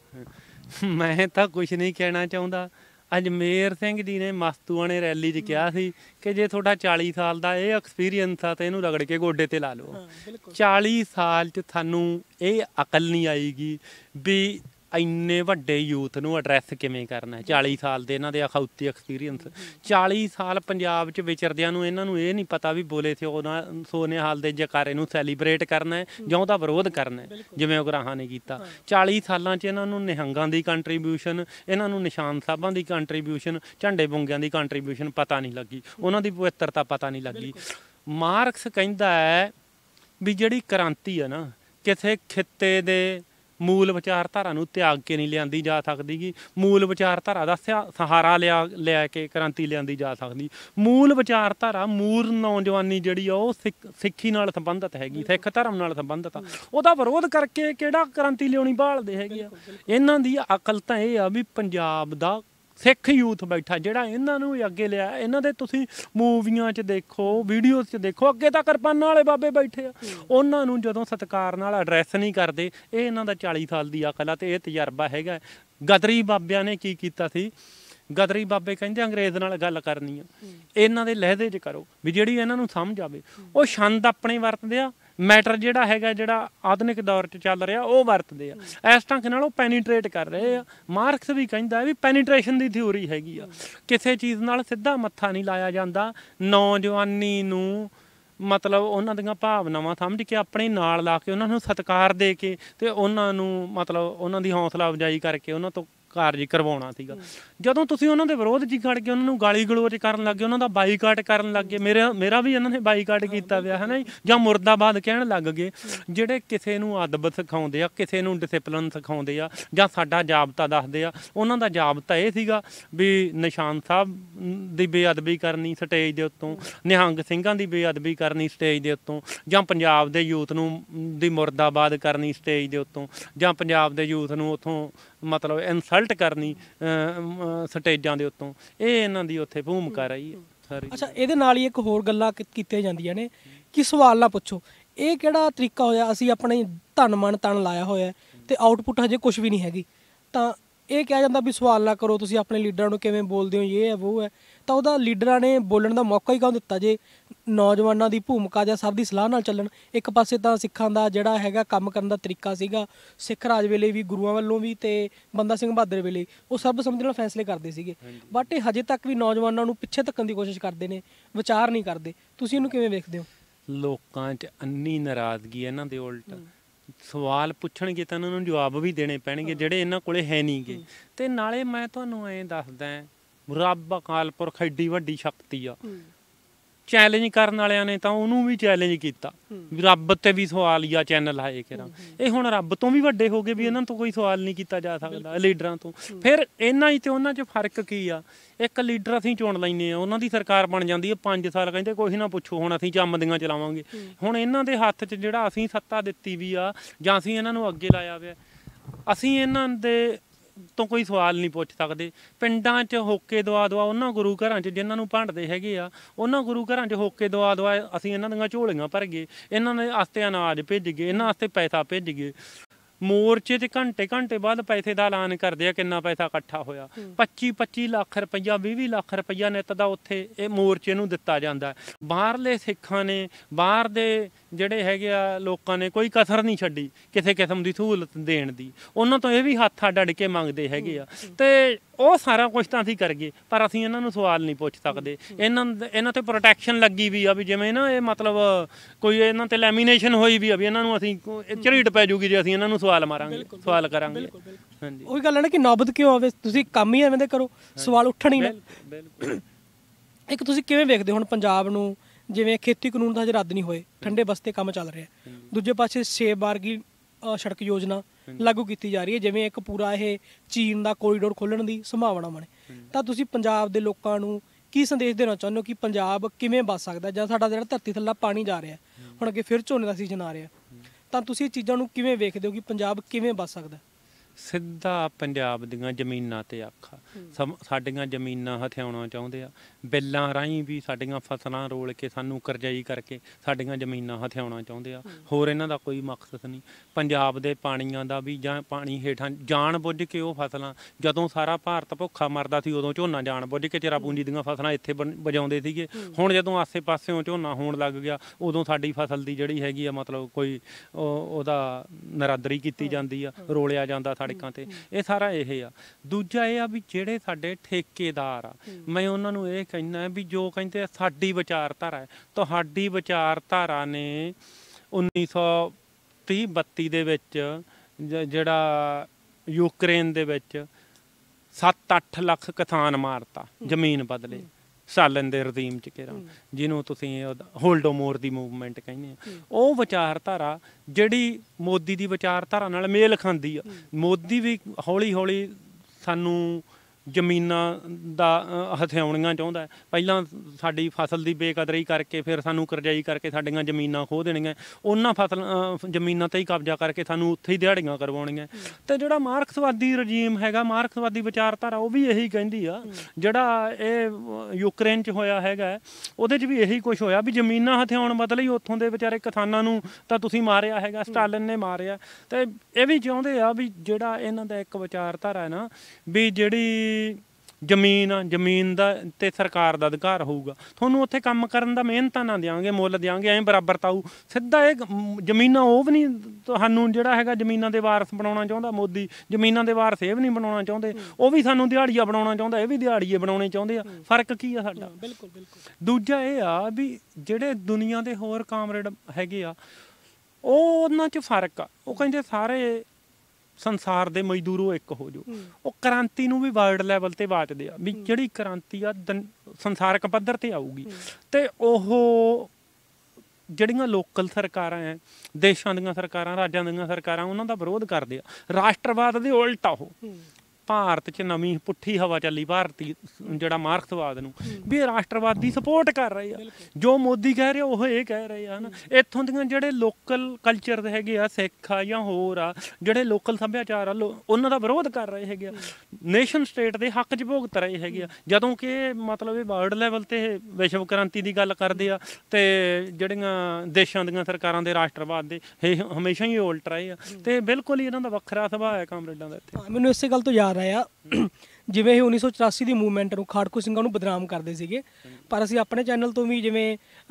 ਮੈਂ ਤਾਂ ਕੁਝ ਨਹੀਂ ਕਹਿਣਾ ਚਾਹੁੰਦਾ ਅਜਮੇਰ ਸਿੰਘ ਜੀ ਨੇ ਮਸਤੂਆਣੇ ਰੈਲੀ 'ਚ ਕਿਹਾ ਸੀ ਕਿ ਜੇ ਤੁਹਾਡਾ 40 ਸਾਲ ਦਾ ਇਹ ਐਕਸਪੀਰੀਅੰਸ ਆ ਤਾਂ ਇਹਨੂੰ ਰਗੜ ਕੇ ਗੋਡੇ ਤੇ ਲਾ ਲਓ 40 ਸਾਲ 'ਚ ਤੁਹਾਨੂੰ ਇਹ ਅਕਲ ਨਹੀਂ ਆਏਗੀ ਵੀ ਇੰਨੇ ਵੱਡੇ ਯੂਥ ਨੂੰ ਐਡਰੈਸ ਕਿਵੇਂ ਕਰਨਾ 40 ਸਾਲ ਦੇ ਇਹਨਾਂ ਦੇ ਅਖੌਤੀ ਐਕਸਪੀਰੀਅੰਸ 40 ਸਾਲ ਪੰਜਾਬ 'ਚ ਵਿਚਰਦਿਆਂ ਨੂੰ ਇਹਨਾਂ ਨੂੰ ਇਹ ਨਹੀਂ ਪਤਾ ਵੀ ਬੋਲੇ ਸੀ ਉਹਨਾਂ ਸੋਨੇ ਹਾਲ ਦੇ ਜਕਾਰੇ ਨੂੰ ਸੈਲੀਬ੍ਰੇਟ ਕਰਨਾ ਹੈ ਜਾਂ ਉਹਦਾ ਵਿਰੋਧ ਕਰਨਾ ਹੈ ਜਿਵੇਂ ਉਗਰਾਹਾਂ ਨੇ ਕੀਤਾ 40 ਸਾਲਾਂ 'ਚ ਇਹਨਾਂ ਨੂੰ ਨਿਹੰਗਾਂ ਦੀ ਕੰਟਰੀਬਿਊਸ਼ਨ ਇਹਨਾਂ ਨੂੰ ਨਿਸ਼ਾਨ ਸਾਹਿਬਾਂ ਦੀ ਕੰਟਰੀਬਿਊਸ਼ਨ ਝੰਡੇ ਬੁੰਗਿਆਂ ਦੀ ਕੰਟਰੀਬਿਊਸ਼ਨ ਪਤਾ ਨਹੀਂ ਲੱਗੀ ਉਹਨਾਂ ਦੀ ਪਵਿੱਤਰਤਾ ਪਤਾ ਨਹੀਂ ਲੱਗੀ ਮਾਰਕਸ ਕਹਿੰਦਾ ਹੈ ਵੀ ਜਿਹੜੀ ਕ੍ਰਾਂਤੀ ਹੈ ਨਾ ਕਿਥੇ ਖਿੱਤੇ ਦੇ ਮੂਲ ਵਿਚਾਰਧਾਰਾ ਨੂੰ ਤਿਆਗ ਕੇ ਨਹੀਂ ਲਿਆਂਦੀ ਜਾ ਸਕਦੀ ਕਿ ਮੂਲ ਵਿਚਾਰਧਾਰਾ ਦਾ ਸਹਾਰਾ ਲਿਆ ਲੈ ਕੇ ਕ੍ਰਾਂਤੀ ਲਿਆਂਦੀ ਜਾ ਸਕਦੀ ਮੂਲ ਵਿਚਾਰਧਾਰਾ ਮੂਰ ਨੌਜਵਾਨੀ ਜਿਹੜੀ ਆ ਉਹ ਸਿੱਖੀ ਨਾਲ ਸੰਬੰਧਤ ਹੈਗੀ ਸਿੱਖ ਧਰਮ ਨਾਲ ਸੰਬੰਧਤ ਆ ਉਹਦਾ ਵਿਰੋਧ ਕਰਕੇ ਕਿਹੜਾ ਕ੍ਰਾਂਤੀ ਲਿਆਉਣੀ ਬਾਲਦੇ ਹੈਗੇ ਆ ਇਹਨਾਂ ਦੀ ਅਕਲ ਤਾਂ ਇਹ ਆ ਵੀ ਪੰਜਾਬ ਦਾ ਸਿੱਖ ਯੂਥ ਬੈਠਾ ਜਿਹੜਾ ਇਹਨਾਂ ਨੂੰ ਅੱਗੇ ਲਿਆ ਇਹਨਾਂ ਦੇ ਤੁਸੀਂ ਮੂਵੀਆਂ 'ਚ ਦੇਖੋ ਵੀਡੀਓਜ਼ 'ਚ ਦੇਖੋ ਅੱਗੇ ਤਾਂ ਕਿਰਪਾਨਾਂ ਵਾਲੇ ਬਾਬੇ ਬੈਠੇ ਆ ਉਹਨਾਂ ਨੂੰ ਜਦੋਂ ਸਤਕਾਰ ਨਾਲ ਐਡਰੈਸ ਨਹੀਂ ਕਰਦੇ ਇਹ ਇਹਨਾਂ ਦਾ 40 ਸਾਲ ਦੀ ਅਕਲ ਆ ਤੇ ਇਹ ਤਜਰਬਾ ਹੈਗਾ ਗਦਰੀ ਬਾਬਿਆਂ ਨੇ ਕੀ ਕੀਤਾ ਸੀ ਗਦਰੀ ਬਾਬੇ ਕਹਿੰਦੇ ਅੰਗਰੇਜ਼ ਨਾਲ ਗੱਲ ਕਰਨੀ ਆ ਇਹਨਾਂ ਦੇ ਲਹਿਦੇ 'ਚ ਕਰੋ ਵੀ ਜਿਹੜੀ ਇਹਨਾਂ ਨੂੰ ਸਮਝ ਆਵੇ ਉਹ ਛੰਦ ਆਪਣੇ ਵਰਤਦੇ ਆ ਮੈਟਰ ਜਿਹੜਾ ਹੈਗਾ ਜਿਹੜਾ ਆਧੁਨਿਕ ਦੌਰ 'ਚ ਚੱਲ ਰਿਹਾ ਉਹ ਵਰਤਦੇ ਆ ਇਸ ਢੰਗ ਨਾਲ ਉਹ ਪੈਨੀਟ੍ਰੇਟ ਕਰ ਰਹੇ ਆ ਮਾਰਕਸ ਵੀ ਕਹਿੰਦਾ ਵੀ ਪੈਨੀਟ੍ਰੇਸ਼ਨ ਦੀ ਥਿਉਰੀ ਹੈਗੀ ਆ ਕਿਸੇ ਚੀਜ਼ ਨਾਲ ਸਿੱਧਾ ਮੱਥਾ ਨਹੀਂ ਲਾਇਆ ਜਾਂਦਾ ਨੌਜਵਾਨੀ ਨੂੰ ਮਤਲਬ ਉਹਨਾਂ ਦੀਆਂ ਭਾਵਨਾਵਾਂ ਸਮਝ ਕੇ ਆਪਣੇ ਨਾਲ ਲਾ ਕੇ ਉਹਨਾਂ ਨੂੰ ਸਤਿਕਾਰ ਦੇ ਕੇ ਤੇ ਉਹਨਾਂ ਨੂੰ ਮਤਲਬ ਉਹਨਾਂ ਦੀ ਹੌਸਲਾ ਅਫਜ਼ਾਈ ਕਰਕੇ ਉਹਨਾਂ ਤੋਂ ਕਾਰਜ ਕਰਵਾਉਣਾ ਸੀਗਾ ਜਦੋਂ ਤੁਸੀਂ ਉਹਨਾਂ ਦੇ ਵਿਰੋਧ 'ਚ ਖੜ ਕੇ ਉਹਨਾਂ ਨੂੰ ਗਾਲੀ ਗਲੋਚ ਕਰਨ ਲੱਗੇ ਉਹਨਾਂ ਦਾ ਬਾਈਕਾਟ ਕਰਨ ਲੱਗੇ ਮੇਰਾ ਮੇਰਾ ਵੀ ਇਹਨਾਂ ਨੇ ਬਾਈਕਾਟ ਕੀਤਾ ਵਿਆ ਹੈ ਨਾ ਜਾਂ ਮੁਰਦਾਬਾਦ ਕਹਿਣ ਲੱਗ ਗਏ ਜਿਹੜੇ ਕਿਸੇ ਨੂੰ ਅਦਬ ਸਿਖਾਉਂਦੇ ਆ ਕਿਸੇ ਨੂੰ ਡਿਸਪਲਿਨ ਸਿਖਾਉਂਦੇ ਆ ਜਾਂ ਸਾਡਾ ਜਾਬਤਾ ਦੱਸਦੇ ਆ ਉਹਨਾਂ ਦਾ ਜਾਬਤਾ ਇਹ ਸੀਗਾ ਵੀ ਨਿਸ਼ਾਨ ਸਾਹਿਬ ਦੀ ਬੇਅਦਬੀ ਕਰਨੀ ਸਟੇਜ ਦੇ ਉੱਤੋਂ ਨਿਹੰਗ ਸਿੰਘਾਂ ਦੀ ਬੇਅਦਬੀ ਕਰਨੀ ਸਟੇਜ ਦੇ ਉੱਤੋਂ ਜਾਂ ਪੰਜਾਬ ਦੇ ਯੂਥ ਨੂੰ ਦੀ ਮੁਰਦਾਬਾਦ ਕਰਨੀ ਸਟੇਜ ਦੇ ਉੱਤੋਂ ਜਾਂ ਪੰਜਾਬ ਦੇ ਯੂਥ ਨੂੰ ਉੱਥੋਂ ਮਤਲਬ ਇਨਸਲਟ ਕਰਨੀ ਸਟੇਜਾਂ ਦੇ ਉੱਤੋਂ ਇਹ ਇਹਨਾਂ ਦੀ ਉੱਥੇ ਭੂਮਿਕਾ ਰਹੀ ਹੈ ਸਾਰੀ ਅੱਛਾ ਇਹਦੇ ਨਾਲ ਹੀ ਇੱਕ ਹੋਰ ਗੱਲਾਂ ਕੀਤੀਆਂ ਜਾਂਦੀਆਂ ਨੇ ਕਿ ਸਵਾਲ ਨਾ ਪੁੱਛੋ ਇਹ ਕਿਹੜਾ ਤਰੀਕਾ ਹੋਇਆ ਅਸੀਂ ਆਪਣੇ ਧਨ ਮਨ ਤਨ ਲਾਇਆ ਹੋਇਆ ਤੇ ਆਊਟਪੁੱਟ ਹਜੇ ਕੁਝ ਵੀ ਨਹੀਂ ਹੈਗੀ ਤਾਂ ਇਹ ਕਿਹਾ ਜਾਂਦਾ ਵੀ ਸਵਾਲ ਨਾ ਕਰੋ ਤੁਸੀਂ ਆਪਣੇ ਲੀਡਰਾਂ ਨੂੰ ਕਿਵੇਂ ਬੋਲਦੇ ਹੋ ਇਹ ਹੈ ਉਹ ਹੈ ਤਾਂ ਉਹਦਾ ਲੀਡਰਾਂ ਨੇ ਬੋਲਣ ਦਾ ਮੌਕਾ ਹੀ ਕਾਹ ਦਿੱਤਾ ਜੇ ਨੌਜਵਾਨਾਂ ਦੀ ਭੂਮਿਕਾ ਜਾਂ ਸਭ ਦੀ ਸਲਾਹ ਨਾਲ ਚੱਲਣ ਇੱਕ ਪਾਸੇ ਤਾਂ ਸਿੱਖਾਂ ਦਾ ਜਿਹੜਾ ਹੈਗਾ ਕੰਮ ਕਰਨ ਦਾ ਤਰੀਕਾ ਸੀਗਾ ਸਿੱਖ ਰਾਜ ਵੇਲੇ ਵੀ ਗੁਰੂਆਂ ਵੱਲੋਂ ਵੀ ਤੇ ਬੰਦਾ ਸਿੰਘ ਬਹਾਦਰ ਵੇਲੇ ਉਹ ਸਰਬ ਸੰਮਤੀ ਨਾਲ ਫੈਸਲੇ ਕਰਦੇ ਸੀਗੇ ਬਟ ਇਹ ਹਜੇ ਤੱਕ ਵੀ ਨੌਜਵਾਨਾਂ ਨੂੰ ਪਿੱਛੇ ਧੱਕਣ ਦੀ ਕੋਸ਼ਿਸ਼ ਕਰਦੇ ਨੇ ਵਿਚਾਰ ਨਹੀਂ ਕਰਦੇ ਤੁਸੀਂ ਇਹਨੂੰ ਕਿਵੇਂ ਵੇਖਦੇ ਹੋ ਲੋਕਾਂ 'ਚ ਅੰਨੀ ਨਾਰਾਜ਼ਗੀ ਇਹਨਾਂ ਦੇ ਉਲਟ ਸਵਾਲ ਪੁੱਛਣਗੇ ਤਾਂ ਉਹਨਾਂ ਨੂੰ ਜਵਾਬ ਵੀ ਦੇਣੇ ਪੈਣਗੇ ਜਿਹੜੇ ਇਹਨਾਂ ਕੋਲੇ ਹੈ ਨਹੀਂਗੇ ਤੇ ਨਾਲੇ ਮੈਂ ਤੁਹਾਨੂੰ ਐਂ ਦੱਸਦਾ ਰੱਬ ਅਕਾਲ ਪੁਰਖ ਐਡੀ ਵੱਡੀ ਸ਼ਕਤੀ ਆ ਚੈਲੰਜ ਕਰਨ ਵਾਲਿਆਂ ਨੇ ਤਾਂ ਉਹਨੂੰ ਵੀ ਚੈਲੰਜ ਕੀਤਾ ਵੀ ਰੱਬ ਤੇ ਵੀ ਸਵਾਲ ਚੈਨਲ ਹਾਏ ਕਿਰਾ ਇਹ ਹੁਣ ਰੱਬ ਤੋਂ ਵੀ ਵੱਡੇ ਹੋ ਗਏ ਵੀ ਇਹਨਾਂ ਤੋਂ ਕੋਈ ਸਵਾਲ ਨਹੀਂ ਕੀਤਾ ਜਾ ਸਕਦਾ ਲੀਡਰਾਂ ਤੋਂ ਫਿਰ ਇੰਨਾ ਹੀ ਤੇ ਉਹਨਾਂ 'ਚ ਫਰਕ ਕੀ ਆ ਇੱਕ ਲੀਡਰ ਅਸੀਂ ਚੁਣ ਲੈਨੇ ਆ ਉਹਨਾਂ ਦੀ ਸਰਕਾਰ ਬਣ ਜਾਂਦੀ ਹੈ 5 ਸਾਲ ਕਹਿੰਦੇ ਕੋਈ ਨਾ ਪੁੱਛੋ ਹੁਣ ਅਸੀਂ ਚੰਮਦੀਆਂ ਚਲਾਵਾਂਗੇ ਹੁਣ ਇਹਨਾਂ ਦੇ ਹੱਥ 'ਚ ਜਿਹੜਾ ਅਸੀਂ ਸੱਤਾ ਦਿੱਤੀ ਵੀ ਆ ਜਾਂ ਅਸੀਂ ਇਹਨਾਂ ਨੂੰ ਅੱਗੇ ਲਾਇਆ ਵਿਆ ਅਸੀਂ ਇਹਨਾਂ ਦੇ ਤੋਂ ਕੋਈ ਸਵਾਲ ਨਹੀਂ ਪੁੱਛ ਸਕਦੇ ਪਿੰਡਾਂ 'ਚ ਹੋਕੇ ਦਵਾ ਦਵਾ ਉਹਨਾਂ ਗੁਰੂ ਘਰਾਂ 'ਚ ਜਿਨ੍ਹਾਂ ਨੂੰ ਭੰਡਦੇ ਹੈਗੇ ਆ ਉਹਨਾਂ ਗੁਰੂ ਘਰਾਂ 'ਚ ਹੋਕੇ ਦਵਾ ਦਵਾ ਅਸੀਂ ਇਹਨਾਂ ਦੀਆਂ ਝੋਲੀਆਂ ਭਰ ਗਏ ਇਹਨਾਂ ਨੇ ਆਸਤੇ ਅਨਾਜ ਭੇਜ ਗਏ ਇਹਨਾਂ ਆਸਤੇ ਪੈਸਾ ਭੇਜ ਗਏ ਮੋਰਚੇ ਤੇ ਘੰਟੇ ਘੰਟੇ ਬਾਅਦ ਪੈਸੇ ਦਾ ਐਲਾਨ ਕਰਦੇ ਆ ਕਿੰਨਾ ਪੈਸਾ ਇਕੱਠਾ ਹੋਇਆ 25 25 ਲੱਖ ਰੁਪਈਆ 20 20 ਲੱਖ ਰੁਪਈਆ ਨਿਤ ਦਾ ਉੱਥੇ ਇਹ ਮੋਰਚੇ ਨੂੰ ਦਿੱਤਾ ਜਾਂਦਾ ਬਾਹਰਲੇ ਸਿੱਖਾਂ ਨੇ ਬਾਹਰ ਦੇ ਜਿਹੜੇ ਹੈਗੇ ਆ ਲੋਕਾਂ ਨੇ ਕੋਈ ਕਸਰ ਨਹੀਂ ਛੱਡੀ ਕਿਸੇ ਕਿਸਮ ਦੀ ਸਹੂਲਤ ਦੇਣ ਦੀ ਉਹਨਾਂ ਤੋਂ ਇਹ ਵੀ ਹੱਥ ਅੱਡ ਅੱਡ ਕੇ ਮੰਗਦੇ ਹੈਗੇ ਆ ਤੇ ਉਹ ਸਾਰਾ ਕੁਝ ਤਾਂ ਅਸੀਂ ਕਰ ਗਏ ਪਰ ਅਸੀਂ ਇਹਨਾਂ ਨੂੰ ਸਵਾਲ ਨਹੀਂ ਪੁੱਛ ਸਕਦੇ ਇਹਨਾਂ ਇਹਨਾਂ ਤੇ ਪ੍ਰੋਟੈਕਸ਼ਨ ਲੱਗੀ ਵੀ ਆ ਵੀ ਜਿਵੇਂ ਨਾ ਇਹ ਮਤਲਬ ਕੋਈ ਇਹਨਾਂ ਤੇ ਲੈਮੀਨੇਸ਼ਨ ਹੋਈ ਵੀ ਆ ਵੀ ਇਹਨਾਂ ਨੂੰ ਅਸੀਂ ਝਰੀਟ ਪੈ ਜੂਗੀ ਜੇ ਅਸੀਂ ਇਹਨਾਂ ਨੂੰ ਸਵਾਲ ਮਾਰਾਂਗੇ ਸਵਾਲ ਕਰਾਂਗੇ ਹਾਂਜੀ ਉਹੀ ਗੱਲ ਹੈ ਨਾ ਕਿ ਨੌਬਤ ਕਿਉਂ ਆਵੇ ਤੁਸੀਂ ਕੰਮ ਹੀ ਐਵੇਂ ਦੇ ਕਰੋ ਸਵਾਲ ਉੱਠਣ ਹੀ ਨਾ ਇੱਕ ਤੁਸੀਂ ਕਿਵੇਂ ਵੇਖਦੇ ਹੁਣ ਪੰਜਾਬ ਨੂੰ ਜਿਵੇਂ ਖੇਤੀ ਕਾਨੂੰਨ ਤਾਂ ਹਜੇ ਰੱਦ ਨਹੀਂ ਹੋਏ ਠੰਡੇ ਬਸਤੇ ਕੰਮ ਚੱਲ ਰਿਹਾ ਦੂਜੇ ਪਾਸੇ 6 ਬਾਰਗੀ ਸੜਕ ਯੋਜਨਾ ਲਾਗੂ ਕੀਤੀ ਜਾ ਰਹੀ ਹੈ ਜਿਵੇਂ ਇੱਕ ਪੂਰਾ ਇਹ ਚੀਨ ਦਾ ਕੋਰੀਡੋਰ ਖੋਲਣ ਦੀ ਸੰਭਾਵਨਾ ਬਣੇ ਤਾਂ ਤੁਸੀਂ ਪੰਜਾਬ ਦੇ ਲੋਕਾਂ ਨੂੰ ਕੀ ਸੰਦੇਸ਼ ਦੇਣਾ ਚਾਹੁੰਦੇ ਹੋ ਕਿ ਪੰਜਾਬ ਕਿਵੇਂ ਬਚ ਸਕਦਾ ਜਾਂ ਸਾਡਾ ਜਿਹੜਾ ਧਰਤੀ ਥੱਲਾ ਪਾਣੀ ਜਾ ਰਿਹਾ ਹੁਣ ਅੱਗੇ ਫਿਰ ਝੋਨੇ ਦਾ ਸੀਜ਼ਨ ਆ ਰਿਹਾ ਤਾਂ ਤੁਸੀਂ ਇਹ ਚੀਜ਼ਾਂ ਨੂੰ ਕਿਵੇਂ ਵੇਖਦੇ ਹੋ ਕਿ ਪੰਜਾਬ ਕਿਵੇਂ ਬਚ ਸਕਦਾ ਸਿੱਧਾ ਪੰਜਾਬ ਦੀਆਂ ਜ਼ਮੀਨਾਂ ਤੇ ਆਖਾ ਸਾਡੀਆਂ ਜ਼ਮੀਨਾਂ ਹਥਿਆਉਣਾ ਚਾਹੁੰਦੇ ਆ ਬਿੱਲਾਂ ਰਾਹੀਂ ਵੀ ਸਾਡੀਆਂ ਫਸਲਾਂ ਰੋਲ ਕੇ ਸਾਨੂੰ ਕਰਜ਼ਾਈ ਕਰਕੇ ਸਾਡੀਆਂ ਜ਼ਮੀਨਾਂ ਹਥਿਆਉਣਾ ਚਾਹੁੰਦੇ ਆ ਹੋਰ ਇਹਨਾਂ ਦਾ ਕੋਈ ਮਕਸਦ ਨਹੀਂ ਪੰਜਾਬ ਦੇ ਪਾਣੀਆਂ ਦਾ ਵੀ ਜਾਂ ਪਾਣੀ ਹੇਠਾਂ ਜਾਣ ਬੁੱਝ ਕੇ ਉਹ ਫਸਲਾਂ ਜਦੋਂ ਸਾਰਾ ਭਾਰਤ ਭੁੱਖਾ ਮਰਦਾ ਸੀ ਉਦੋਂ ਝੋਨਾ ਜਾਣ ਬੁੱਝ ਕੇ ਚਰਾ ਪੂੰਜੀ ਦੀਆਂ ਫਸਲਾਂ ਇੱਥੇ ਬਜਾਉਂਦੇ ਸੀਗੇ ਹੁਣ ਜਦੋਂ ਆਸੇ-ਪਾਸਿਓਂ ਝੋਨਾ ਹੋਣ ਲੱਗ ਗਿਆ ਉਦੋਂ ਸਾਡੀ ਫਸਲ ਦੀ ਜਿਹੜੀ ਹੈਗੀ ਆ ਮਤਲਬ ਕੋਈ ਉਹਦਾ ਨਰਾਦਰੀ ਕੀਤੀ ਜਾਂਦੀ ਆ ਰੋਲਿਆ ਜਾਂਦਾ ਸੜਕਾਂ ਤੇ ਇਹ ਸਾਰਾ ਇਹ ਆ ਦੂਜਾ ਇਹ ਆ ਵੀ ਜਿਹੜੇ ਸਾਡੇ ਠੇਕੇਦਾਰ ਆ ਮੈਂ ਉਹਨਾਂ ਨੂੰ ਇਹ ਕਹਿਣਾ ਵੀ ਜੋ ਕਹਿੰਦੇ ਸਾਡੀ ਵਿਚਾਰਧਾਰਾ ਹੈ ਤੁਹਾਡੀ ਵਿਚਾਰਧਾਰਾ ਨੇ 1930 32 ਦੇ ਵਿੱਚ ਜਿਹੜਾ ਯੂਕਰੇਨ ਦੇ ਵਿੱਚ 7-8 ਲੱਖ ਕਿਸਾਨ ਮਾਰਤਾ ਜ਼ਮੀਨ ਬਦਲੇ ਸਾਲਨ ਦੇ ਚ ਕਿਹੜਾ ਜਿਹਨੂੰ ਤੁਸੀਂ ਹੋਲਡੋਮੋਰ ਦੀ ਮੂਵਮੈਂਟ ਕਹਿੰਦੇ ਆ ਉਹ ਵਿਚਾਰਧਾਰਾ ਜਿਹੜੀ ਮੋਦੀ ਦੀ ਵਿਚਾਰਧਾਰਾ ਨਾਲ ਮੇਲ ਖਾਂਦੀ ਆ ਮੋਦੀ ਵੀ ਹੌਲੀ ਹੌਲੀ ਸਾਨੂੰ ਜ਼ਮੀਨਾਂ ਦਾ ਹਥਿਆਉਣੀਆਂ ਚਾਹੁੰਦਾ ਪਹਿਲਾਂ ਸਾਡੀ ਫਸਲ ਦੀ ਬੇਕਦਰੀ ਕਰਕੇ ਫਿਰ ਸਾਨੂੰ ਕਰਜ਼ਾਈ ਕਰਕੇ ਸਾਡੀਆਂ ਜ਼ਮੀਨਾਂ ਖੋਹ ਦੇਣੀਆਂ ਉਹਨਾਂ ਫਸਲ ਜ਼ਮੀਨਾਂ ਤੇ ਹੀ ਕਬਜ਼ਾ ਕਰਕੇ ਸਾਨੂੰ ਉੱਥੇ ਹੀ ਦਿਹਾੜੀਆਂ ਕਰਵਾਉਣੀਆਂ ਤੇ ਜਿਹੜਾ ਮਾਰਕਸਵਾਦੀ ਰਜੀਮ ਹੈਗਾ ਮਾਰਕਸਵਾਦੀ ਵਿਚਾਰਧਾਰਾ ਉਹ ਵੀ ਇਹੀ ਕਹਿੰਦੀ ਆ ਜਿਹੜਾ ਇਹ ਯੂਕਰੇਨ 'ਚ ਹੋਇਆ ਹੈਗਾ ਉਹਦੇ 'ਚ ਵੀ ਇਹੀ ਕੁਝ ਹੋਇਆ ਵੀ ਜ਼ਮੀਨਾਂ ਹਥਿਆਉਣ ਬਦਲੇ ਹੀ ਉੱਥੋਂ ਦੇ ਵਿਚਾਰੇ ਕਿਸਾਨਾਂ ਨੂੰ ਤਾਂ ਤੁਸੀਂ ਮਾਰਿਆ ਹੈਗਾ ਸਟਾਲਿਨ ਨੇ ਮਾਰਿਆ ਤੇ ਇਹ ਵੀ ਚਾਹੁੰਦੇ ਆ ਵੀ ਜਿਹੜਾ ਇਹਨਾਂ ਦਾ ਇੱਕ ਵਿਚਾਰਧਾਰਾ ਹੈ ਨਾ ਵੀ ਜਿਹੜੀ ਜ਼ਮੀਨ ਆ ਜ਼ਮੀਨ ਦਾ ਤੇ ਸਰਕਾਰ ਦਾ ਅਧਿਕਾਰ ਹੋਊਗਾ ਤੁਹਾਨੂੰ ਉੱਥੇ ਕੰਮ ਕਰਨ ਦਾ ਮਿਹਨਤਾਂ ਨਾ ਦਿਆਂਗੇ ਮੁੱਲ ਦੇਵਾਂਗੇ ਐਂ ਬਰਾਬਰ ਤਾਊ ਸਿੱਧਾ ਇਹ ਜ਼ਮੀਨਾਂ ਉਹ ਵੀ ਨਹੀਂ ਤੁਹਾਨੂੰ ਜਿਹੜਾ ਹੈਗਾ ਜ਼ਮੀਨਾਂ ਦੇ ਵਾਰਸ ਬਣਾਉਣਾ ਚਾਹੁੰਦਾ ਮੋਦੀ ਜ਼ਮੀਨਾਂ ਦੇ ਵਾਰਸ ਇਹ ਵੀ ਨਹੀਂ ਬਣਾਉਣਾ ਚਾਹੁੰਦੇ ਉਹ ਵੀ ਸਾਨੂੰ ਦਿਹਾੜੀਆ ਬਣਾਉਣਾ ਚਾਹੁੰਦਾ ਇਹ ਵੀ ਦਿਹਾੜੀਏ ਬਣਾਉਣੇ ਚਾਹੁੰਦੇ ਆ ਫਰਕ ਕੀ ਆ ਸਾਡਾ ਬਿਲਕੁਲ ਬਿਲਕੁਲ ਦੂਜਾ ਇਹ ਆ ਵੀ ਜਿਹੜੇ ਦੁਨੀਆ ਦੇ ਹੋਰ ਕਾਮਰੇਡ ਹੈਗੇ ਆ ਉਹ ਉਹਨਾਂ 'ਚ ਫਰਕ ਆ ਉਹ ਕਹਿੰਦੇ ਸਾਰੇ ਸੰਸਾਰ ਦੇ ਮਜ਼ਦੂਰੋ ਇੱਕ ਹੋ ਜੋ ਉਹ ਕ੍ਰਾਂਤੀ ਨੂੰ ਵੀ ਵਰਲਡ ਲੈਵਲ ਤੇ ਵਾਚਦੇ ਆ ਵੀ ਜਿਹੜੀ ਕ੍ਰਾਂਤੀ ਆ ਸੰਸਾਰਕ ਪੱਧਰ ਤੇ ਆਊਗੀ ਤੇ ਉਹ ਜਿਹੜੀਆਂ ਲੋਕਲ ਸਰਕਾਰਾਂ ਐ ਦੇਸ਼ਾਂ ਦੀਆਂ ਸਰਕਾਰਾਂ ਰਾਜਾਂ ਦੀਆਂ ਸਰਕਾਰਾਂ ਉਹਨਾਂ ਦਾ ਵਿਰੋਧ ਕਰਦੇ ਆ ਰਾਸ਼ਟਰਵਾਦ ਦੇ ਉਲਟ ਆ ਉਹ ਭਾਰਤ 'ਚ ਨਵੀਂ ਪੁੱਠੀ ਹਵਾ ਚੱਲੀ ਭਾਰਤੀ ਜਿਹੜਾ ਮਾਰਕਸਵਾਦ ਨੂੰ ਵੀ ਰਾਸ਼ਟਰਵਾਦੀ ਸਪੋਰਟ ਕਰ ਰਹੇ ਆ ਜੋ ਮੋਦੀ ਕਹਿ ਰਿਹਾ ਉਹ ਇਹ ਕਹਿ ਰਹੇ ਆ ਨਾ ਇੱਥੋਂ ਦੀਆਂ ਜਿਹੜੇ ਲੋਕਲ ਕਲਚਰ ਦੇ ਹੈਗੇ ਆ ਸਿੱਖ ਆ ਜਾਂ ਹੋਰ ਆ ਜਿਹੜੇ ਲੋਕਲ ਸੱਭਿਆਚਾਰ ਆ ਉਹਨਾਂ ਦਾ ਵਿਰੋਧ ਕਰ ਰਹੇ ਹੈਗੇ ਆ ਨੇਸ਼ਨ ਸਟੇਟ ਦੇ ਹੱਕ 'ਚ ਭੋਗਤ ਰਹੇ ਹੈਗੇ ਆ ਜਦੋਂ ਕਿ ਮਤਲਬ ਇਹ ਵਰਲਡ ਲੈਵਲ ਤੇ ਵਿਸ਼ਵ ਕ੍ਰਾਂਤੀ ਦੀ ਗੱਲ ਕਰਦੇ ਆ ਤੇ ਜਿਹੜੀਆਂ ਦੇਸ਼ਾਂ ਦੀਆਂ ਸਰਕਾਰਾਂ ਦੇ ਰਾਸ਼ਟਰਵਾਦ ਦੇ ਹਮੇਸ਼ਾ ਹੀ ਉਲਟ ਰਹੇ ਆ ਤੇ ਬਿਲਕੁਲ ਹੀ ਇਹਨਾਂ ਦਾ ਵੱਖਰਾ ਸੁਭਾਅ ਹੈ ਕਾਮਰੇਡਾਂ ਦਾ ਇੱਥੇ ਮੈਨੂੰ ਇਸੇ ਗੱਲ ਤੋਂ ਯਾਦ ਕਰ ਰਹੇ ਆ ਜਿਵੇਂ ਹੀ 1984 ਦੀ ਮੂਵਮੈਂਟ ਨੂੰ ਖਾੜਕੂ ਸਿੰਘਾਂ ਨੂੰ ਬਦਨਾਮ ਕਰਦੇ ਸੀਗੇ ਪਰ ਅਸੀਂ ਆਪਣੇ ਚੈਨਲ ਤੋਂ ਵੀ ਜਿਵੇਂ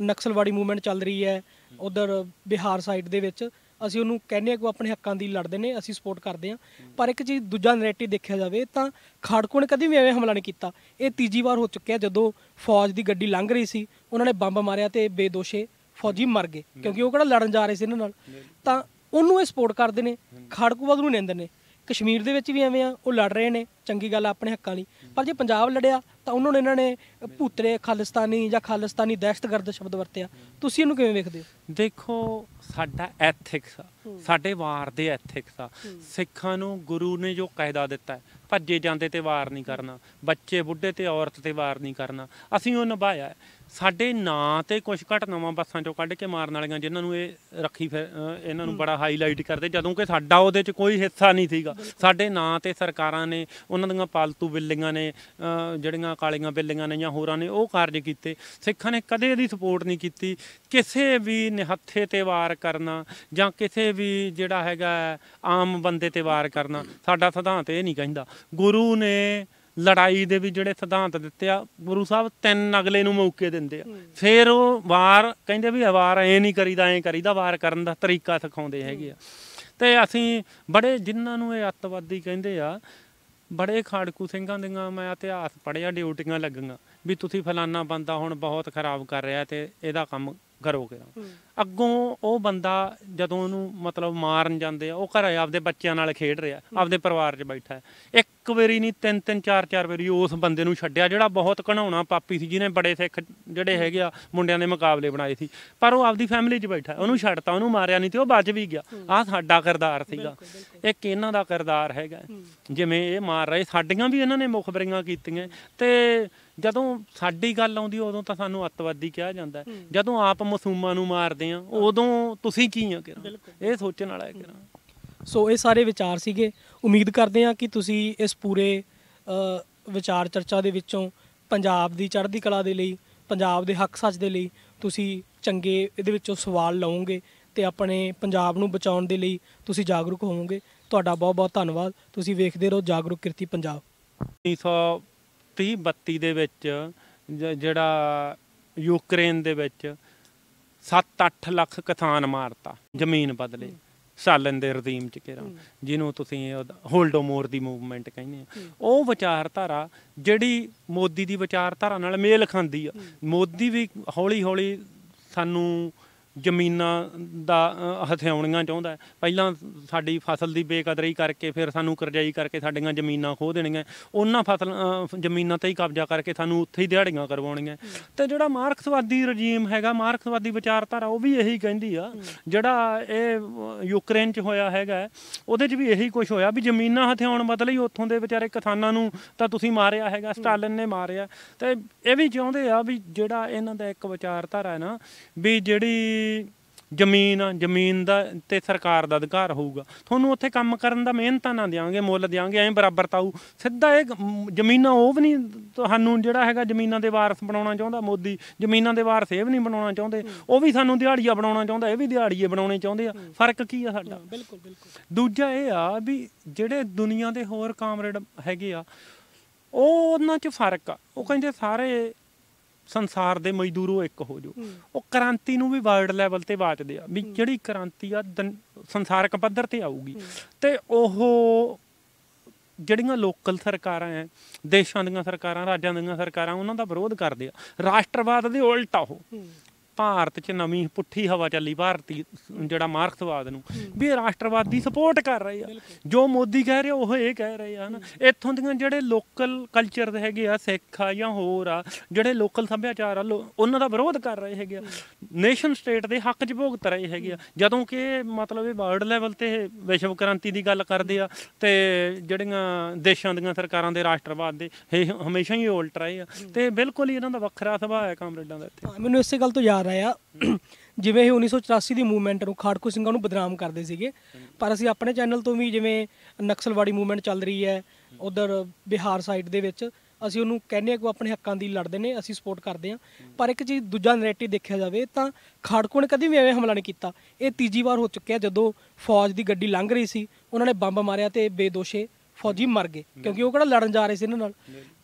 ਨਕਸਲਵਾੜੀ ਮੂਵਮੈਂਟ ਚੱਲ ਰਹੀ ਹੈ ਉਧਰ ਬਿਹਾਰ ਸਾਈਡ ਦੇ ਵਿੱਚ ਅਸੀਂ ਉਹਨੂੰ ਕਹਿੰਦੇ ਆ ਕਿ ਉਹ ਆਪਣੇ ਹੱਕਾਂ ਦੀ ਲੜਦੇ ਨੇ ਅਸੀਂ ਸਪੋਰਟ ਕਰਦੇ ਆ ਪਰ ਇੱਕ ਚੀਜ਼ ਦੂਜਾ ਨੈਰੇਟਿਵ ਦੇਖਿਆ ਜਾਵੇ ਤਾਂ ਖਾੜਕੂ ਨੇ ਕਦੀ ਵੀ ਐਵੇਂ ਹਮਲਾ ਨਹੀਂ ਕੀਤਾ ਇਹ ਤੀਜੀ ਵਾਰ ਹੋ ਚੁੱਕਿਆ ਜਦੋਂ ਫੌਜ ਦੀ ਗੱਡੀ ਲੰਘ ਰਹੀ ਸੀ ਉਹਨਾਂ ਨੇ ਬੰਬ ਮਾਰਿਆ ਤੇ ਬੇਦੋਸ਼ੇ ਫੌਜੀ ਮਰ ਗਏ ਕਿਉਂਕਿ ਉਹ ਕਿਹੜਾ ਲੜਨ ਜਾ ਰਹੇ ਸੀ ਇਹਨਾਂ ਨਾਲ ਤਾਂ ਉਹਨੂੰ ਇਹ ਸਪੋਰਟ ਕਰਦੇ ਨੇ ਖਾੜਕੂਵਾਦ ਨੂੰ ਨਿੰਦਦੇ ਨੇ ਕਸ਼ਮੀਰ ਦੇ ਵਿੱਚ ਵੀ ਐਵੇਂ ਆ ਉਹ ਲੜ ਰਹੇ ਨੇ ਚੰਗੀ ਗੱਲ ਆਪਣੇ ਹੱਕਾਂ ਲਈ ਪਰ ਜੇ ਪੰਜਾਬ ਲੜਿਆ ਤਾਂ ਉਹਨਾਂ ਨੇ ਇਹਨਾਂ ਨੇ ਭੂਤਰੇ ਖਾਲਿਸਤਾਨੀ ਜਾਂ ਖਾਲਿਸਤਾਨੀ ਦਹਿਸ਼ਤਗਰਦ ਸ਼ਬਦ ਵਰਤਿਆ ਤੁਸੀਂ ਇਹਨੂੰ ਕਿਵੇਂ ਵੇਖਦੇ ਹੋ ਦੇਖੋ ਸਾਡਾ ਐਥਿਕਸ ਸਾਡੇ ਵਾਰ ਦੇ ਐਥਿਕਸ ਆ ਸਿੱਖਾਂ ਨੂੰ ਗੁਰੂ ਨੇ ਜੋ ਕਾਇਦਾ ਦਿੱਤਾ ਹੈ ਭੱਜੇ ਜਾਂਦੇ ਤੇ ਵਾਰ ਨਹੀਂ ਕਰਨਾ ਬੱਚੇ ਬੁੱਢੇ ਤੇ ਔਰਤ ਤੇ ਵਾਰ ਨਹੀਂ ਕਰਨਾ ਅਸੀਂ ਉਹ ਨਿਭਾਇਆ ਸਾਡੇ ਨਾਂ ਤੇ ਕੁਝ ਘਟਨਾਵਾਂ ਬੱਸਾਂ ਚੋਂ ਕੱਢ ਕੇ ਮਾਰਨ ਵਾਲੀਆਂ ਜਿਨ੍ਹਾਂ ਨੂੰ ਇਹ ਰੱਖੀ ਫਿਰ ਇਹਨਾਂ ਨੂੰ ਬੜਾ ਹਾਈਲਾਈਟ ਕਰਦੇ ਜਦੋਂ ਕਿ ਸਾਡਾ ਉਹਦੇ 'ਚ ਕੋਈ ਹਿੱਸਾ ਨਹੀਂ ਸੀਗਾ ਸਾਡੇ ਨਾਂ ਤੇ ਸਰਕਾਰਾਂ ਨੇ ਉਹਨਾਂ ਦੀਆਂ ਪਾਲਤੂ ਬਿੱਲੀਆਂ ਨੇ ਜਿਹੜੀਆਂ ਕਾਲੀਆਂ ਬਿੱਲੀਆਂ ਨੇ ਜਾਂ ਹੋਰਾਂ ਨੇ ਉਹ ਕਾਰਜ ਕੀਤੇ ਸਿੱਖਾਂ ਨੇ ਕਦੇ ਇਹਦੀ ਸਪੋਰਟ ਨਹੀਂ ਕੀਤੀ ਕਿਸੇ ਵੀ ਨਿਹੱਥੇ ਤੇ ਵਾਰ ਕਰਨਾ ਜਾਂ ਕਿਸੇ ਵੀ ਜਿਹੜਾ ਹੈਗਾ ਆਮ ਬੰਦੇ ਤੇ ਵਾਰ ਕਰਨਾ ਸਾਡਾ ਸਿਧਾਂਤ ਇਹ ਨਹੀਂ ਕਹਿੰਦਾ ਗੁਰੂ ਨੇ ਲੜਾਈ ਦੇ ਵੀ ਜਿਹੜੇ ਸਿਧਾਂਤ ਦਿੱਤੇ ਆ ਗੁਰੂ ਸਾਹਿਬ ਤਿੰਨ ਅਗਲੇ ਨੂੰ ਮੌਕੇ ਦਿੰਦੇ ਆ ਫਿਰ ਉਹ ਵਾਰ ਕਹਿੰਦੇ ਵੀ ਵਾਰ ਐ ਨਹੀਂ ਕਰੀਦਾ ਐ ਕਰੀਦਾ ਵਾਰ ਕਰਨ ਦਾ ਤਰੀਕਾ ਸਿਖਾਉਂਦੇ ਹੈਗੇ ਆ ਤੇ ਅਸੀਂ ਬੜੇ ਜਿਨ੍ਹਾਂ ਨੂੰ ਇਹ ਅੱਤਵਾਦੀ ਕਹਿੰਦੇ ਆ ਬੜੇ ਖਾੜਕੂ ਸਿੰਘਾਂ ਦੀਆਂ ਮੈਂ ਇਤਿਹਾਸ ਪੜਿਆ ਡਿਊਟੀਆਂ ਲੱਗੀਆਂ ਵੀ ਤੁਸੀਂ ਫਲਾਨਾ ਬੰਦਾ ਹੁਣ ਬਹੁਤ ਖਰਾਬ ਕਰ ਰਿਹਾ ਤੇ ਇਹਦਾ ਕੰਮ ਘਰੋਂ ਕਿਦਾਂ ਅੱਗੋਂ ਉਹ ਬੰਦਾ ਜਦੋਂ ਉਹਨੂੰ ਮਤਲਬ ਮਾਰਨ ਜਾਂਦੇ ਆ ਉਹ ਘਰੇ ਆਪਦੇ ਬੱਚਿਆਂ ਨਾਲ ਖੇਡ ਰਿਹਾ ਆਪਦੇ ਪਰਿਵਾਰ 'ਚ ਬੈਠਾ ਇੱਕ ਵਾਰੀ ਨਹੀਂ ਤਿੰਨ ਤਿੰਨ ਚਾਰ ਚਾਰ ਵਾਰੀ ਉਸ ਬੰਦੇ ਨੂੰ ਛੱਡਿਆ ਜਿਹੜਾ ਬਹੁਤ ਘਣਾਉਣਾ ਪਾਪੀ ਸੀ ਜਿਹਨੇ ਬੜੇ ਸਿੱਖ ਜਿਹੜੇ ਹੈਗੇ ਆ ਮੁੰਡਿਆਂ ਦੇ ਮੁਕਾਬਲੇ ਬਣਾਏ ਸੀ ਪਰ ਉਹ ਆਪਦੀ ਫੈਮਿਲੀ 'ਚ ਬੈਠਾ ਉਹਨੂੰ ਛੱਡਤਾ ਉਹਨੂੰ ਮਾਰਿਆ ਨਹੀਂ ਤੇ ਉਹ ਬਚ ਵੀ ਗਿਆ ਆ ਸਾਡਾ ਕਰਦਾਰ ਸੀਗਾ ਇਹ ਕਿਹਨਾਂ ਦਾ ਕਰਦਾਰ ਹੈਗਾ ਜਿਵੇਂ ਇਹ ਮਾਰ ਰਹੇ ਸਾਡੀਆਂ ਵੀ ਇਹਨਾਂ ਨੇ ਮੁਖਬਰੀਆਂ ਕੀਤੀਆਂ ਤੇ ਜਦੋਂ ਸਾਡੀ ਗੱਲ ਆਉਂਦੀ ਉਦੋਂ ਤਾਂ ਸਾਨੂੰ ਅੱਤਵਾਦੀ ਕਿਹਾ ਜਾਂਦਾ ਜਦੋਂ ਆਪ ਮਾਸੂਮਾਂ ਨੂੰ ਮਾਰਦੇ ਆ ਉਦੋਂ ਤੁਸੀਂ ਕੀ ਆ ਕਿਰਾ ਇਹ ਸੋਚਣ ਵਾਲਾ ਹੈ ਕਿਰਾਂ ਸੋ ਇਹ ਸਾਰੇ ਵਿਚਾਰ ਸੀਗੇ ਉਮੀਦ ਕਰਦੇ ਆ ਕਿ ਤੁਸੀਂ ਇਸ ਪੂਰੇ ਵਿਚਾਰ ਚਰਚਾ ਦੇ ਵਿੱਚੋਂ ਪੰਜਾਬ ਦੀ ਚੜ੍ਹਦੀ ਕਲਾ ਦੇ ਲਈ ਪੰਜਾਬ ਦੇ ਹੱਕ ਸੱਚ ਦੇ ਲਈ ਤੁਸੀਂ ਚੰਗੇ ਇਹਦੇ ਵਿੱਚੋਂ ਸਵਾਲ ਲਵੋਗੇ ਤੇ ਆਪਣੇ ਪੰਜਾਬ ਨੂੰ ਬਚਾਉਣ ਦੇ ਲਈ ਤੁਸੀਂ ਜਾਗਰੂਕ ਹੋਵੋਗੇ ਤੁਹਾਡਾ ਬਹੁਤ ਬਹੁਤ ਧੰਨਵਾਦ ਤੁਸੀਂ ਵੇਖਦੇ ਰਹੋ ਜਾਗਰੂਕ ਕਿਰਤੀ ਪੰਜਾਬ 32 ਦੇ ਵਿੱਚ ਜਿਹੜਾ ਯੂਕਰੇਨ ਦੇ ਵਿੱਚ 7-8 ਲੱਖ ਕਿਸਾਨ ਮਾਰਤਾ ਜ਼ਮੀਨ ਬਦਲੇ ਸਾਲਨ ਦੇ ਰਦੀਮ ਚ ਕੇਰਾ ਜਿਹਨੂੰ ਤੁਸੀਂ ਹੋਲਡੋਮੋਰ ਦੀ ਮੂਵਮੈਂਟ ਕਹਿੰਦੇ ਆ ਉਹ ਵਿਚਾਰਧਾਰਾ ਜਿਹੜੀ ਮੋਦੀ ਦੀ ਵਿਚਾਰਧਾਰਾ ਨਾਲ ਮੇਲ ਖਾਂਦੀ ਆ ਮੋਦੀ ਵੀ ਹੌਲੀ ਹੌਲੀ ਸਾਨੂੰ ਜ਼ਮੀਨਾਂ ਦਾ ਹਥਿਆਉਣੀਆਂ ਚਾਹੁੰਦਾ ਪਹਿਲਾਂ ਸਾਡੀ ਫਸਲ ਦੀ ਬੇਕਦਰੀ ਕਰਕੇ ਫਿਰ ਸਾਨੂੰ ਕਰਜ਼ਾਈ ਕਰਕੇ ਸਾਡੀਆਂ ਜ਼ਮੀਨਾਂ ਖੋਹ ਦੇਣੀਆਂ ਉਹਨਾਂ ਫਸਲ ਜ਼ਮੀਨਾਂ ਤੇ ਹੀ ਕਬਜ਼ਾ ਕਰਕੇ ਸਾਨੂੰ ਉੱਥੇ ਹੀ ਦਿਹਾੜੀਆਂ ਕਰਵਾਉਣੀਆਂ ਤੇ ਜਿਹੜਾ ਮਾਰਕਸਵਾਦੀ ਰਜੀਮ ਹੈਗਾ ਮਾਰਕਸਵਾਦੀ ਵਿਚਾਰਧਾਰਾ ਉਹ ਵੀ ਇਹੀ ਕਹਿੰਦੀ ਆ ਜਿਹੜਾ ਇਹ ਯੂਕਰੇਨ 'ਚ ਹੋਇਆ ਹੈਗਾ ਉਹਦੇ 'ਚ ਵੀ ਇਹੀ ਕੁਝ ਹੋਇਆ ਵੀ ਜ਼ਮੀਨਾਂ ਹਥਿਆਉਣ ਬਦਲੇ ਹੀ ਉੱਥੋਂ ਦੇ ਵਿਚਾਰੇ ਕਿਸਾਨਾਂ ਨੂੰ ਤਾਂ ਤੁਸੀਂ ਮਾਰਿਆ ਹੈਗਾ ਸਟਾਲਿਨ ਨੇ ਮਾਰਿਆ ਤੇ ਇਹ ਵੀ ਚਾਹੁੰਦੇ ਆ ਵੀ ਜਿਹੜਾ ਇਹਨਾਂ ਦਾ ਇੱਕ ਵਿਚਾਰਧਾਰਾ ਹੈ ਨਾ ਵੀ ਜਿਹੜੀ ਜ਼ਮੀਨ ਆ, ਜ਼ਮੀਨ ਦਾ ਤੇ ਸਰਕਾਰ ਦਾ ਅਧਿਕਾਰ ਹੋਊਗਾ ਤੁਹਾਨੂੰ ਉੱਥੇ ਕੰਮ ਕਰਨ ਦਾ ਮਿਹਨਤਾਂ ਨਾ ਦਿਆਂਗੇ ਮੁੱਲ ਦੇਵਾਂਗੇ ਐਂ ਬਰਾਬਰ ਤਾਊ ਸਿੱਧਾ ਇਹ ਜ਼ਮੀਨਾਂ ਉਹ ਵੀ ਨਹੀਂ ਤੁਹਾਨੂੰ ਜਿਹੜਾ ਹੈਗਾ ਜ਼ਮੀਨਾਂ ਦੇ ਵਾਰਸ ਬਣਾਉਣਾ ਚਾਹੁੰਦਾ ਮੋਦੀ ਜ਼ਮੀਨਾਂ ਦੇ ਵਾਰਸ ਇਹ ਵੀ ਨਹੀਂ ਬਣਾਉਣਾ ਚਾਹੁੰਦੇ ਉਹ ਵੀ ਸਾਨੂੰ ਦਿਹਾੜੀਆ ਬਣਾਉਣਾ ਚਾਹੁੰਦਾ ਇਹ ਵੀ ਦਿਹਾੜੀਏ ਬਣਾਉਣੇ ਚਾਹੁੰਦੇ ਆ ਫਰਕ ਕੀ ਆ ਸਾਡਾ ਬਿਲਕੁਲ ਬਿਲਕੁਲ ਦੂਜਾ ਇਹ ਆ ਵੀ ਜਿਹੜੇ ਦੁਨੀਆ ਦੇ ਹੋਰ ਕਾਮਰੇਡ ਹੈਗੇ ਆ ਉਹ ਉਹਨਾਂ 'ਚ ਫਰਕ ਆ ਉਹ ਕਹਿੰਦੇ ਸਾਰੇ ਸੰਸਾਰ ਦੇ ਮਜ਼ਦੂਰੋ ਇੱਕ ਹੋ ਜੋ ਉਹ ਕ੍ਰਾਂਤੀ ਨੂੰ ਵੀ ਵਰਲਡ ਲੈਵਲ ਤੇ ਵਾਚਦੇ ਆ ਵੀ ਜਿਹੜੀ ਕ੍ਰਾਂਤੀ ਆ ਸੰਸਾਰਕ ਪੱਧਰ ਤੇ ਆਊਗੀ ਤੇ ਉਹ ਜਿਹੜੀਆਂ ਲੋਕਲ ਸਰਕਾਰਾਂ ਐ ਦੇਸ਼ਾਂ ਦੀਆਂ ਸਰਕਾਰਾਂ ਰਾਜਾਂ ਦੀਆਂ ਸਰਕਾਰਾਂ ਉਹਨਾਂ ਦਾ ਵਿਰੋਧ ਕਰਦੇ ਆ ਰਾਸ਼ਟਰਵਾਦ ਦੇ ਉਲਟ ਆ ਉਹ ਭਾਰਤ 'ਚ ਨਵੀਂ ਪੁੱਠੀ ਹਵਾ ਚੱਲੀ ਭਾਰਤੀ ਜਿਹੜਾ ਮਾਰਕਸਵਾਦ ਨੂੰ ਵੀ ਰਾਸ਼ਟਰਵਾਦੀ ਸਪੋਰਟ ਕਰ ਰਹੇ ਆ ਜੋ ਮੋਦੀ ਕਹਿ ਰਿਹਾ ਉਹ ਇਹ ਕਹਿ ਰਹੇ ਆ ਹਨਾ ਇੱਥੋਂ ਦੀਆਂ ਜਿਹੜੇ ਲੋਕਲ ਕਲਚਰ ਦੇ ਹੈਗੇ ਆ ਸਿੱਖ ਆ ਜਾਂ ਹੋਰ ਆ ਜਿਹੜੇ ਲੋਕਲ ਸੱਭਿਆਚਾਰ ਆ ਉਹਨਾਂ ਦਾ ਵਿਰੋਧ ਕਰ ਰਹੇ ਹੈਗੇ ਆ ਨੇਸ਼ਨ ਸਟੇਟ ਦੇ ਹੱਕ 'ਚ ਭੋਗਤ ਰਹੇ ਹੈਗੇ ਆ ਜਦੋਂ ਕਿ ਮਤਲਬ ਇਹ ਵਰਲਡ ਲੈਵਲ ਤੇ ਵਿਸ਼ਵ ਕ੍ਰਾਂਤੀ ਦੀ ਗੱਲ ਕਰਦੇ ਆ ਤੇ ਜਿਹੜੀਆਂ ਦੇਸ਼ਾਂ ਦੀਆਂ ਸਰਕਾਰਾਂ ਦੇ ਰਾਸ਼ਟਰਵਾਦ ਦੇ ਹਮੇਸ਼ਾ ਹੀ ਉਲਟ ਰਹੇ ਆ ਤੇ ਬਿਲਕੁਲ ਹੀ ਇਹਨਾਂ ਦਾ ਵੱਖਰਾ ਸੁਭਾਅ ਹੈ ਕਾਮਰੇਡਾਂ ਦਾ ਇੱਥੇ ਮੈਨੂੰ ਇਸੇ ਗੱਲ ਤੋਂ ਯਾਦ ਕਰ ਰਹੇ ਆ ਜਿਵੇਂ ਹੀ 1984 ਦੀ ਮੂਵਮੈਂਟ ਨੂੰ ਖਾੜਕੂ ਸਿੰਘਾਂ ਨੂੰ ਬਦਨਾਮ ਕਰਦੇ ਸੀਗੇ ਪਰ ਅਸੀਂ ਆਪਣੇ ਚੈਨਲ ਤੋਂ ਵੀ ਜਿਵੇਂ ਨਕਸਲਵਾੜੀ ਮੂਵਮੈਂਟ ਚੱਲ ਰਹੀ ਹੈ ਉਧਰ ਬਿਹਾਰ ਸਾਈਡ ਦੇ ਵਿੱਚ ਅਸੀਂ ਉਹਨੂੰ ਕਹਿੰਦੇ ਆ ਕਿ ਉਹ ਆਪਣੇ ਹੱਕਾਂ ਦੀ ਲੜਦੇ ਨੇ ਅਸੀਂ ਸਪੋਰਟ ਕਰਦੇ ਆ ਪਰ ਇੱਕ ਚੀਜ਼ ਦੂਜਾ ਨੈਰੇਟਿਵ ਦੇਖਿਆ ਜਾਵੇ ਤਾਂ ਖਾੜਕੂ ਨੇ ਕਦੀ ਵੀ ਐਵੇਂ ਹਮਲਾ ਨਹੀਂ ਕੀਤਾ ਇਹ ਤੀਜੀ ਵਾਰ ਹੋ ਚੁੱਕਿਆ ਜਦੋਂ ਫੌਜ ਦੀ ਗੱਡੀ ਲੰਘ ਰਹੀ ਸੀ ਉਹਨਾਂ ਨੇ ਬੰਬ ਮਾਰਿਆ ਤੇ ਬੇਦੋਸ਼ੇ ਫੌਜੀ ਮਰ ਗਏ ਕਿਉਂਕਿ ਉਹ ਕਿਹੜਾ ਲੜਨ ਜਾ ਰਹੇ ਸੀ ਇਹਨਾਂ ਨਾਲ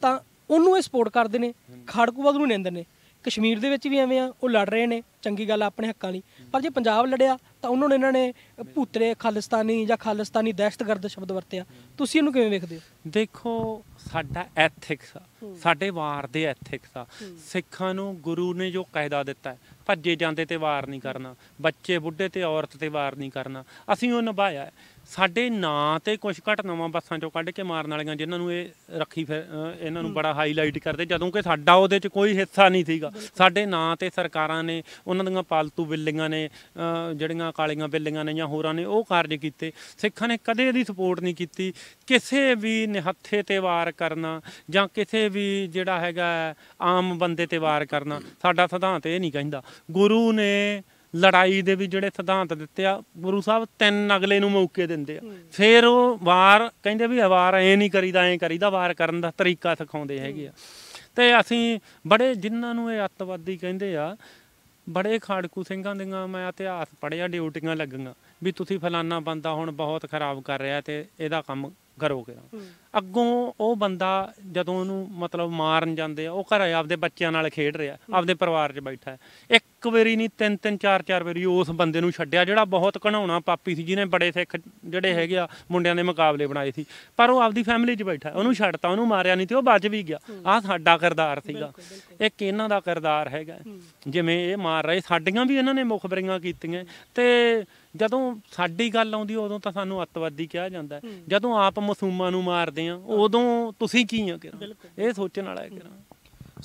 ਤਾਂ ਉਹਨੂੰ ਇਹ ਸਪੋਰਟ ਕਰਦੇ ਨੇ ਖਾੜਕੂਵਾਦ ਨੂੰ ਨਿੰਦਦੇ ਨੇ ਕਸ਼ਮੀਰ ਦੇ ਵਿੱਚ ਵੀ ਐਵੇਂ ਆ ਉਹ ਲੜ ਰਹੇ ਨੇ ਚੰਗੀ ਗੱਲ ਆਪਣੇ ਹੱਕਾਂ ਲਈ ਪਰ ਜੇ ਪੰਜਾਬ ਲੜਿਆ ਤਾਂ ਉਹਨਾਂ ਨੇ ਇਹਨਾਂ ਨੇ ਭੂਤਰੇ ਖਾਲਿਸਤਾਨੀ ਜਾਂ ਖਾਲਿਸਤਾਨੀ ਦਹਿਸ਼ਤਗਰਦ ਸ਼ਬਦ ਵਰਤਿਆ ਤੁਸੀਂ ਇਹਨੂੰ ਕਿਵੇਂ ਵੇਖਦੇ ਹੋ ਦੇਖੋ ਸਾਡਾ ਐਥਿਕਸ ਸਾਡੇ ਵਾਰ ਦੇ ਐਥਿਕਸ ਆ ਸਿੱਖਾਂ ਨੂੰ ਗੁਰੂ ਨੇ ਜੋ ਕਾਇਦਾ ਦਿੱਤਾ ਹੈ ਭੱਜੇ ਜਾਂਦੇ ਤੇ ਵਾਰ ਨਹੀਂ ਕਰਨਾ ਬੱਚੇ ਬੁੱਢੇ ਤੇ ਔਰਤ ਤੇ ਵਾਰ ਨਹੀਂ ਕਰਨਾ ਅਸੀਂ ਉਹ ਨਿਭਾਇਆ ਸਾਡੇ ਨਾਂ ਤੇ ਕੁਝ ਘਟਨਾਵਾਂ ਬੱਸਾਂ ਚੋਂ ਕੱਢ ਕੇ ਮਾਰਨ ਵਾਲੀਆਂ ਜਿਨ੍ਹਾਂ ਨੂੰ ਇਹ ਰੱਖੀ ਫਿਰ ਇਹਨਾਂ ਨੂੰ ਬੜਾ ਹਾਈਲਾਈਟ ਕਰਦੇ ਜਦੋਂ ਕਿ ਸਾਡਾ ਉਹਦੇ 'ਚ ਕੋਈ ਹਿੱਸਾ ਨਹੀਂ ਸੀਗਾ ਸਾਡੇ ਨਾਂ ਤੇ ਸਰਕਾਰਾਂ ਨੇ ਉਹਨਾਂ ਦੀਆਂ ਪਾਲਤੂ ਬਿੱਲੀਆਂ ਨੇ ਜਿਹੜੀਆਂ ਕਾਲੀਆਂ ਬਿੱਲੀਆਂ ਨੇ ਜਾਂ ਹੋਰਾਂ ਨੇ ਉਹ ਕਾਰਜ ਕੀਤੇ ਸਿੱਖਾਂ ਨੇ ਕਦੇ ਇਹਦੀ ਸਪੋਰਟ ਨਹੀਂ ਕੀਤੀ ਕਿਸੇ ਵੀ ਨਿਹੱਥੇ ਤੇ ਵਾਰ ਕਰਨਾ ਜਾਂ ਕਿਸੇ ਵੀ ਜਿਹੜਾ ਹੈਗਾ ਆਮ ਬੰਦੇ ਤੇ ਵਾਰ ਕਰਨਾ ਸਾਡਾ ਸਿਧਾਂਤ ਇਹ ਨਹੀਂ ਕਹਿੰਦਾ ਗੁਰੂ ਨੇ ਲੜਾਈ ਦੇ ਵੀ ਜਿਹੜੇ ਸਿਧਾਂਤ ਦਿੱਤੇ ਆ ਗੁਰੂ ਸਾਹਿਬ ਤਿੰਨ ਅਗਲੇ ਨੂੰ ਮੌਕੇ ਦਿੰਦੇ ਆ ਫਿਰ ਉਹ ਵਾਰ ਕਹਿੰਦੇ ਵੀ ਵਾਰ ਐ ਨਹੀਂ ਕਰੀਦਾ ਐ ਕਰੀਦਾ ਵਾਰ ਕਰਨ ਦਾ ਤਰੀਕਾ ਸਿਖਾਉਂਦੇ ਹੈਗੇ ਆ ਤੇ ਅਸੀਂ ਬੜੇ ਜਿਨ੍ਹਾਂ ਨੂੰ ਇਹ ਅੱਤਵਾਦੀ ਕਹਿੰਦੇ ਆ ਬੜੇ ਖਾੜਕੂ ਸਿੰਘਾਂ ਦੀਆਂ ਮੈਂ ਇਤਿਹਾਸ ਪੜਿਆ ਡਿਊਟੀਆਂ ਲੱਗੀਆਂ ਵੀ ਤੁਸੀਂ ਫਲਾਨਾ ਬੰਦਾ ਹੁਣ ਬਹੁਤ ਖਰਾਬ ਕਰ ਰਿਹਾ ਤੇ ਇਹਦਾ ਕੰਮ ਕਰੋਗੇ ਕੇ ਅੱਗੋਂ ਉਹ ਬੰਦਾ ਜਦੋਂ ਉਹਨੂੰ ਮਤਲਬ ਮਾਰਨ ਜਾਂਦੇ ਆ ਉਹ ਘਰੇ ਆਪਦੇ ਬੱਚਿਆਂ ਨਾਲ ਖੇਡ ਰਿਹਾ ਆਪਦੇ ਪਰਿਵਾਰ 'ਚ ਬੈਠਾ ਇੱਕ ਵਾਰੀ ਨਹੀਂ ਤਿੰਨ ਤਿੰਨ ਚਾਰ ਚਾਰ ਵਾਰੀ ਉਸ ਬੰਦੇ ਨੂੰ ਛੱਡਿਆ ਜਿਹੜਾ ਬਹੁਤ ਘਣਾਉਣਾ ਪਾਪੀ ਸੀ ਜਿਹਨੇ ਬੜੇ ਸਿੱਖ ਜਿਹੜੇ ਹੈਗੇ ਆ ਮੁੰਡਿਆਂ ਦੇ ਮੁਕਾਬਲੇ ਬਣਾਏ ਸੀ ਪਰ ਉਹ ਆਪਦੀ ਫੈਮਿਲੀ 'ਚ ਬੈਠਾ ਉਹਨੂੰ ਛੱਡਤਾ ਉਹਨੂੰ ਮਾਰਿਆ ਨਹੀਂ ਤੇ ਉਹ ਬਚ ਵੀ ਗਿਆ ਆ ਸਾਡਾ ਕਰਦਾਰ ਸੀਗਾ ਇਹ ਕਿਹਨਾਂ ਦਾ ਕਰਦਾਰ ਹੈਗਾ ਜਿਵੇਂ ਇਹ ਮਾਰ ਰਹੇ ਸਾਡੀਆਂ ਵੀ ਇਹਨਾਂ ਨੇ ਮੁਖਬਰੀਆਂ ਕੀਤੀਆਂ ਤੇ ਜਦੋਂ ਸਾਡੀ ਗੱਲ ਆਉਂਦੀ ਉਦੋਂ ਤਾਂ ਸਾਨੂੰ ਅੱਤਵਾਦੀ ਕਿਹਾ ਜਾਂਦਾ ਜਦੋਂ ਆਪ ਮਸੂਮਾਂ ਨੂੰ ਮਾਰਦੇ ਆ ਉਦੋਂ ਤੁਸੀਂ ਕੀ ਆ ਕਿਰਾ ਇਹ ਸੋਚਣ ਵਾਲਾ ਹੈ ਕਿਰਾ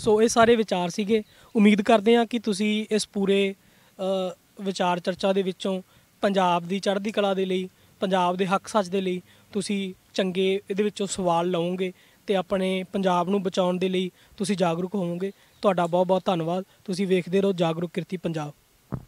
ਸੋ ਇਹ ਸਾਰੇ ਵਿਚਾਰ ਸੀਗੇ ਉਮੀਦ ਕਰਦੇ ਆ ਕਿ ਤੁਸੀਂ ਇਸ ਪੂਰੇ ਵਿਚਾਰ ਚਰਚਾ ਦੇ ਵਿੱਚੋਂ ਪੰਜਾਬ ਦੀ ਚੜ੍ਹਦੀ ਕਲਾ ਦੇ ਲਈ ਪੰਜਾਬ ਦੇ ਹੱਕ ਸੱਚ ਦੇ ਲਈ ਤੁਸੀਂ ਚੰਗੇ ਇਹਦੇ ਵਿੱਚੋਂ ਸਵਾਲ ਲਵੋਗੇ ਤੇ ਆਪਣੇ ਪੰਜਾਬ ਨੂੰ ਬਚਾਉਣ ਦੇ ਲਈ ਤੁਸੀਂ ਜਾਗਰੂਕ ਹੋਵੋਗੇ ਤੁਹਾਡਾ ਬਹੁਤ ਬਹੁਤ ਧੰਨਵਾਦ ਤੁਸੀਂ ਵੇਖਦੇ ਰਹੋ ਜਾਗਰੂਕ ਕਿਰਤੀ ਪੰਜਾਬ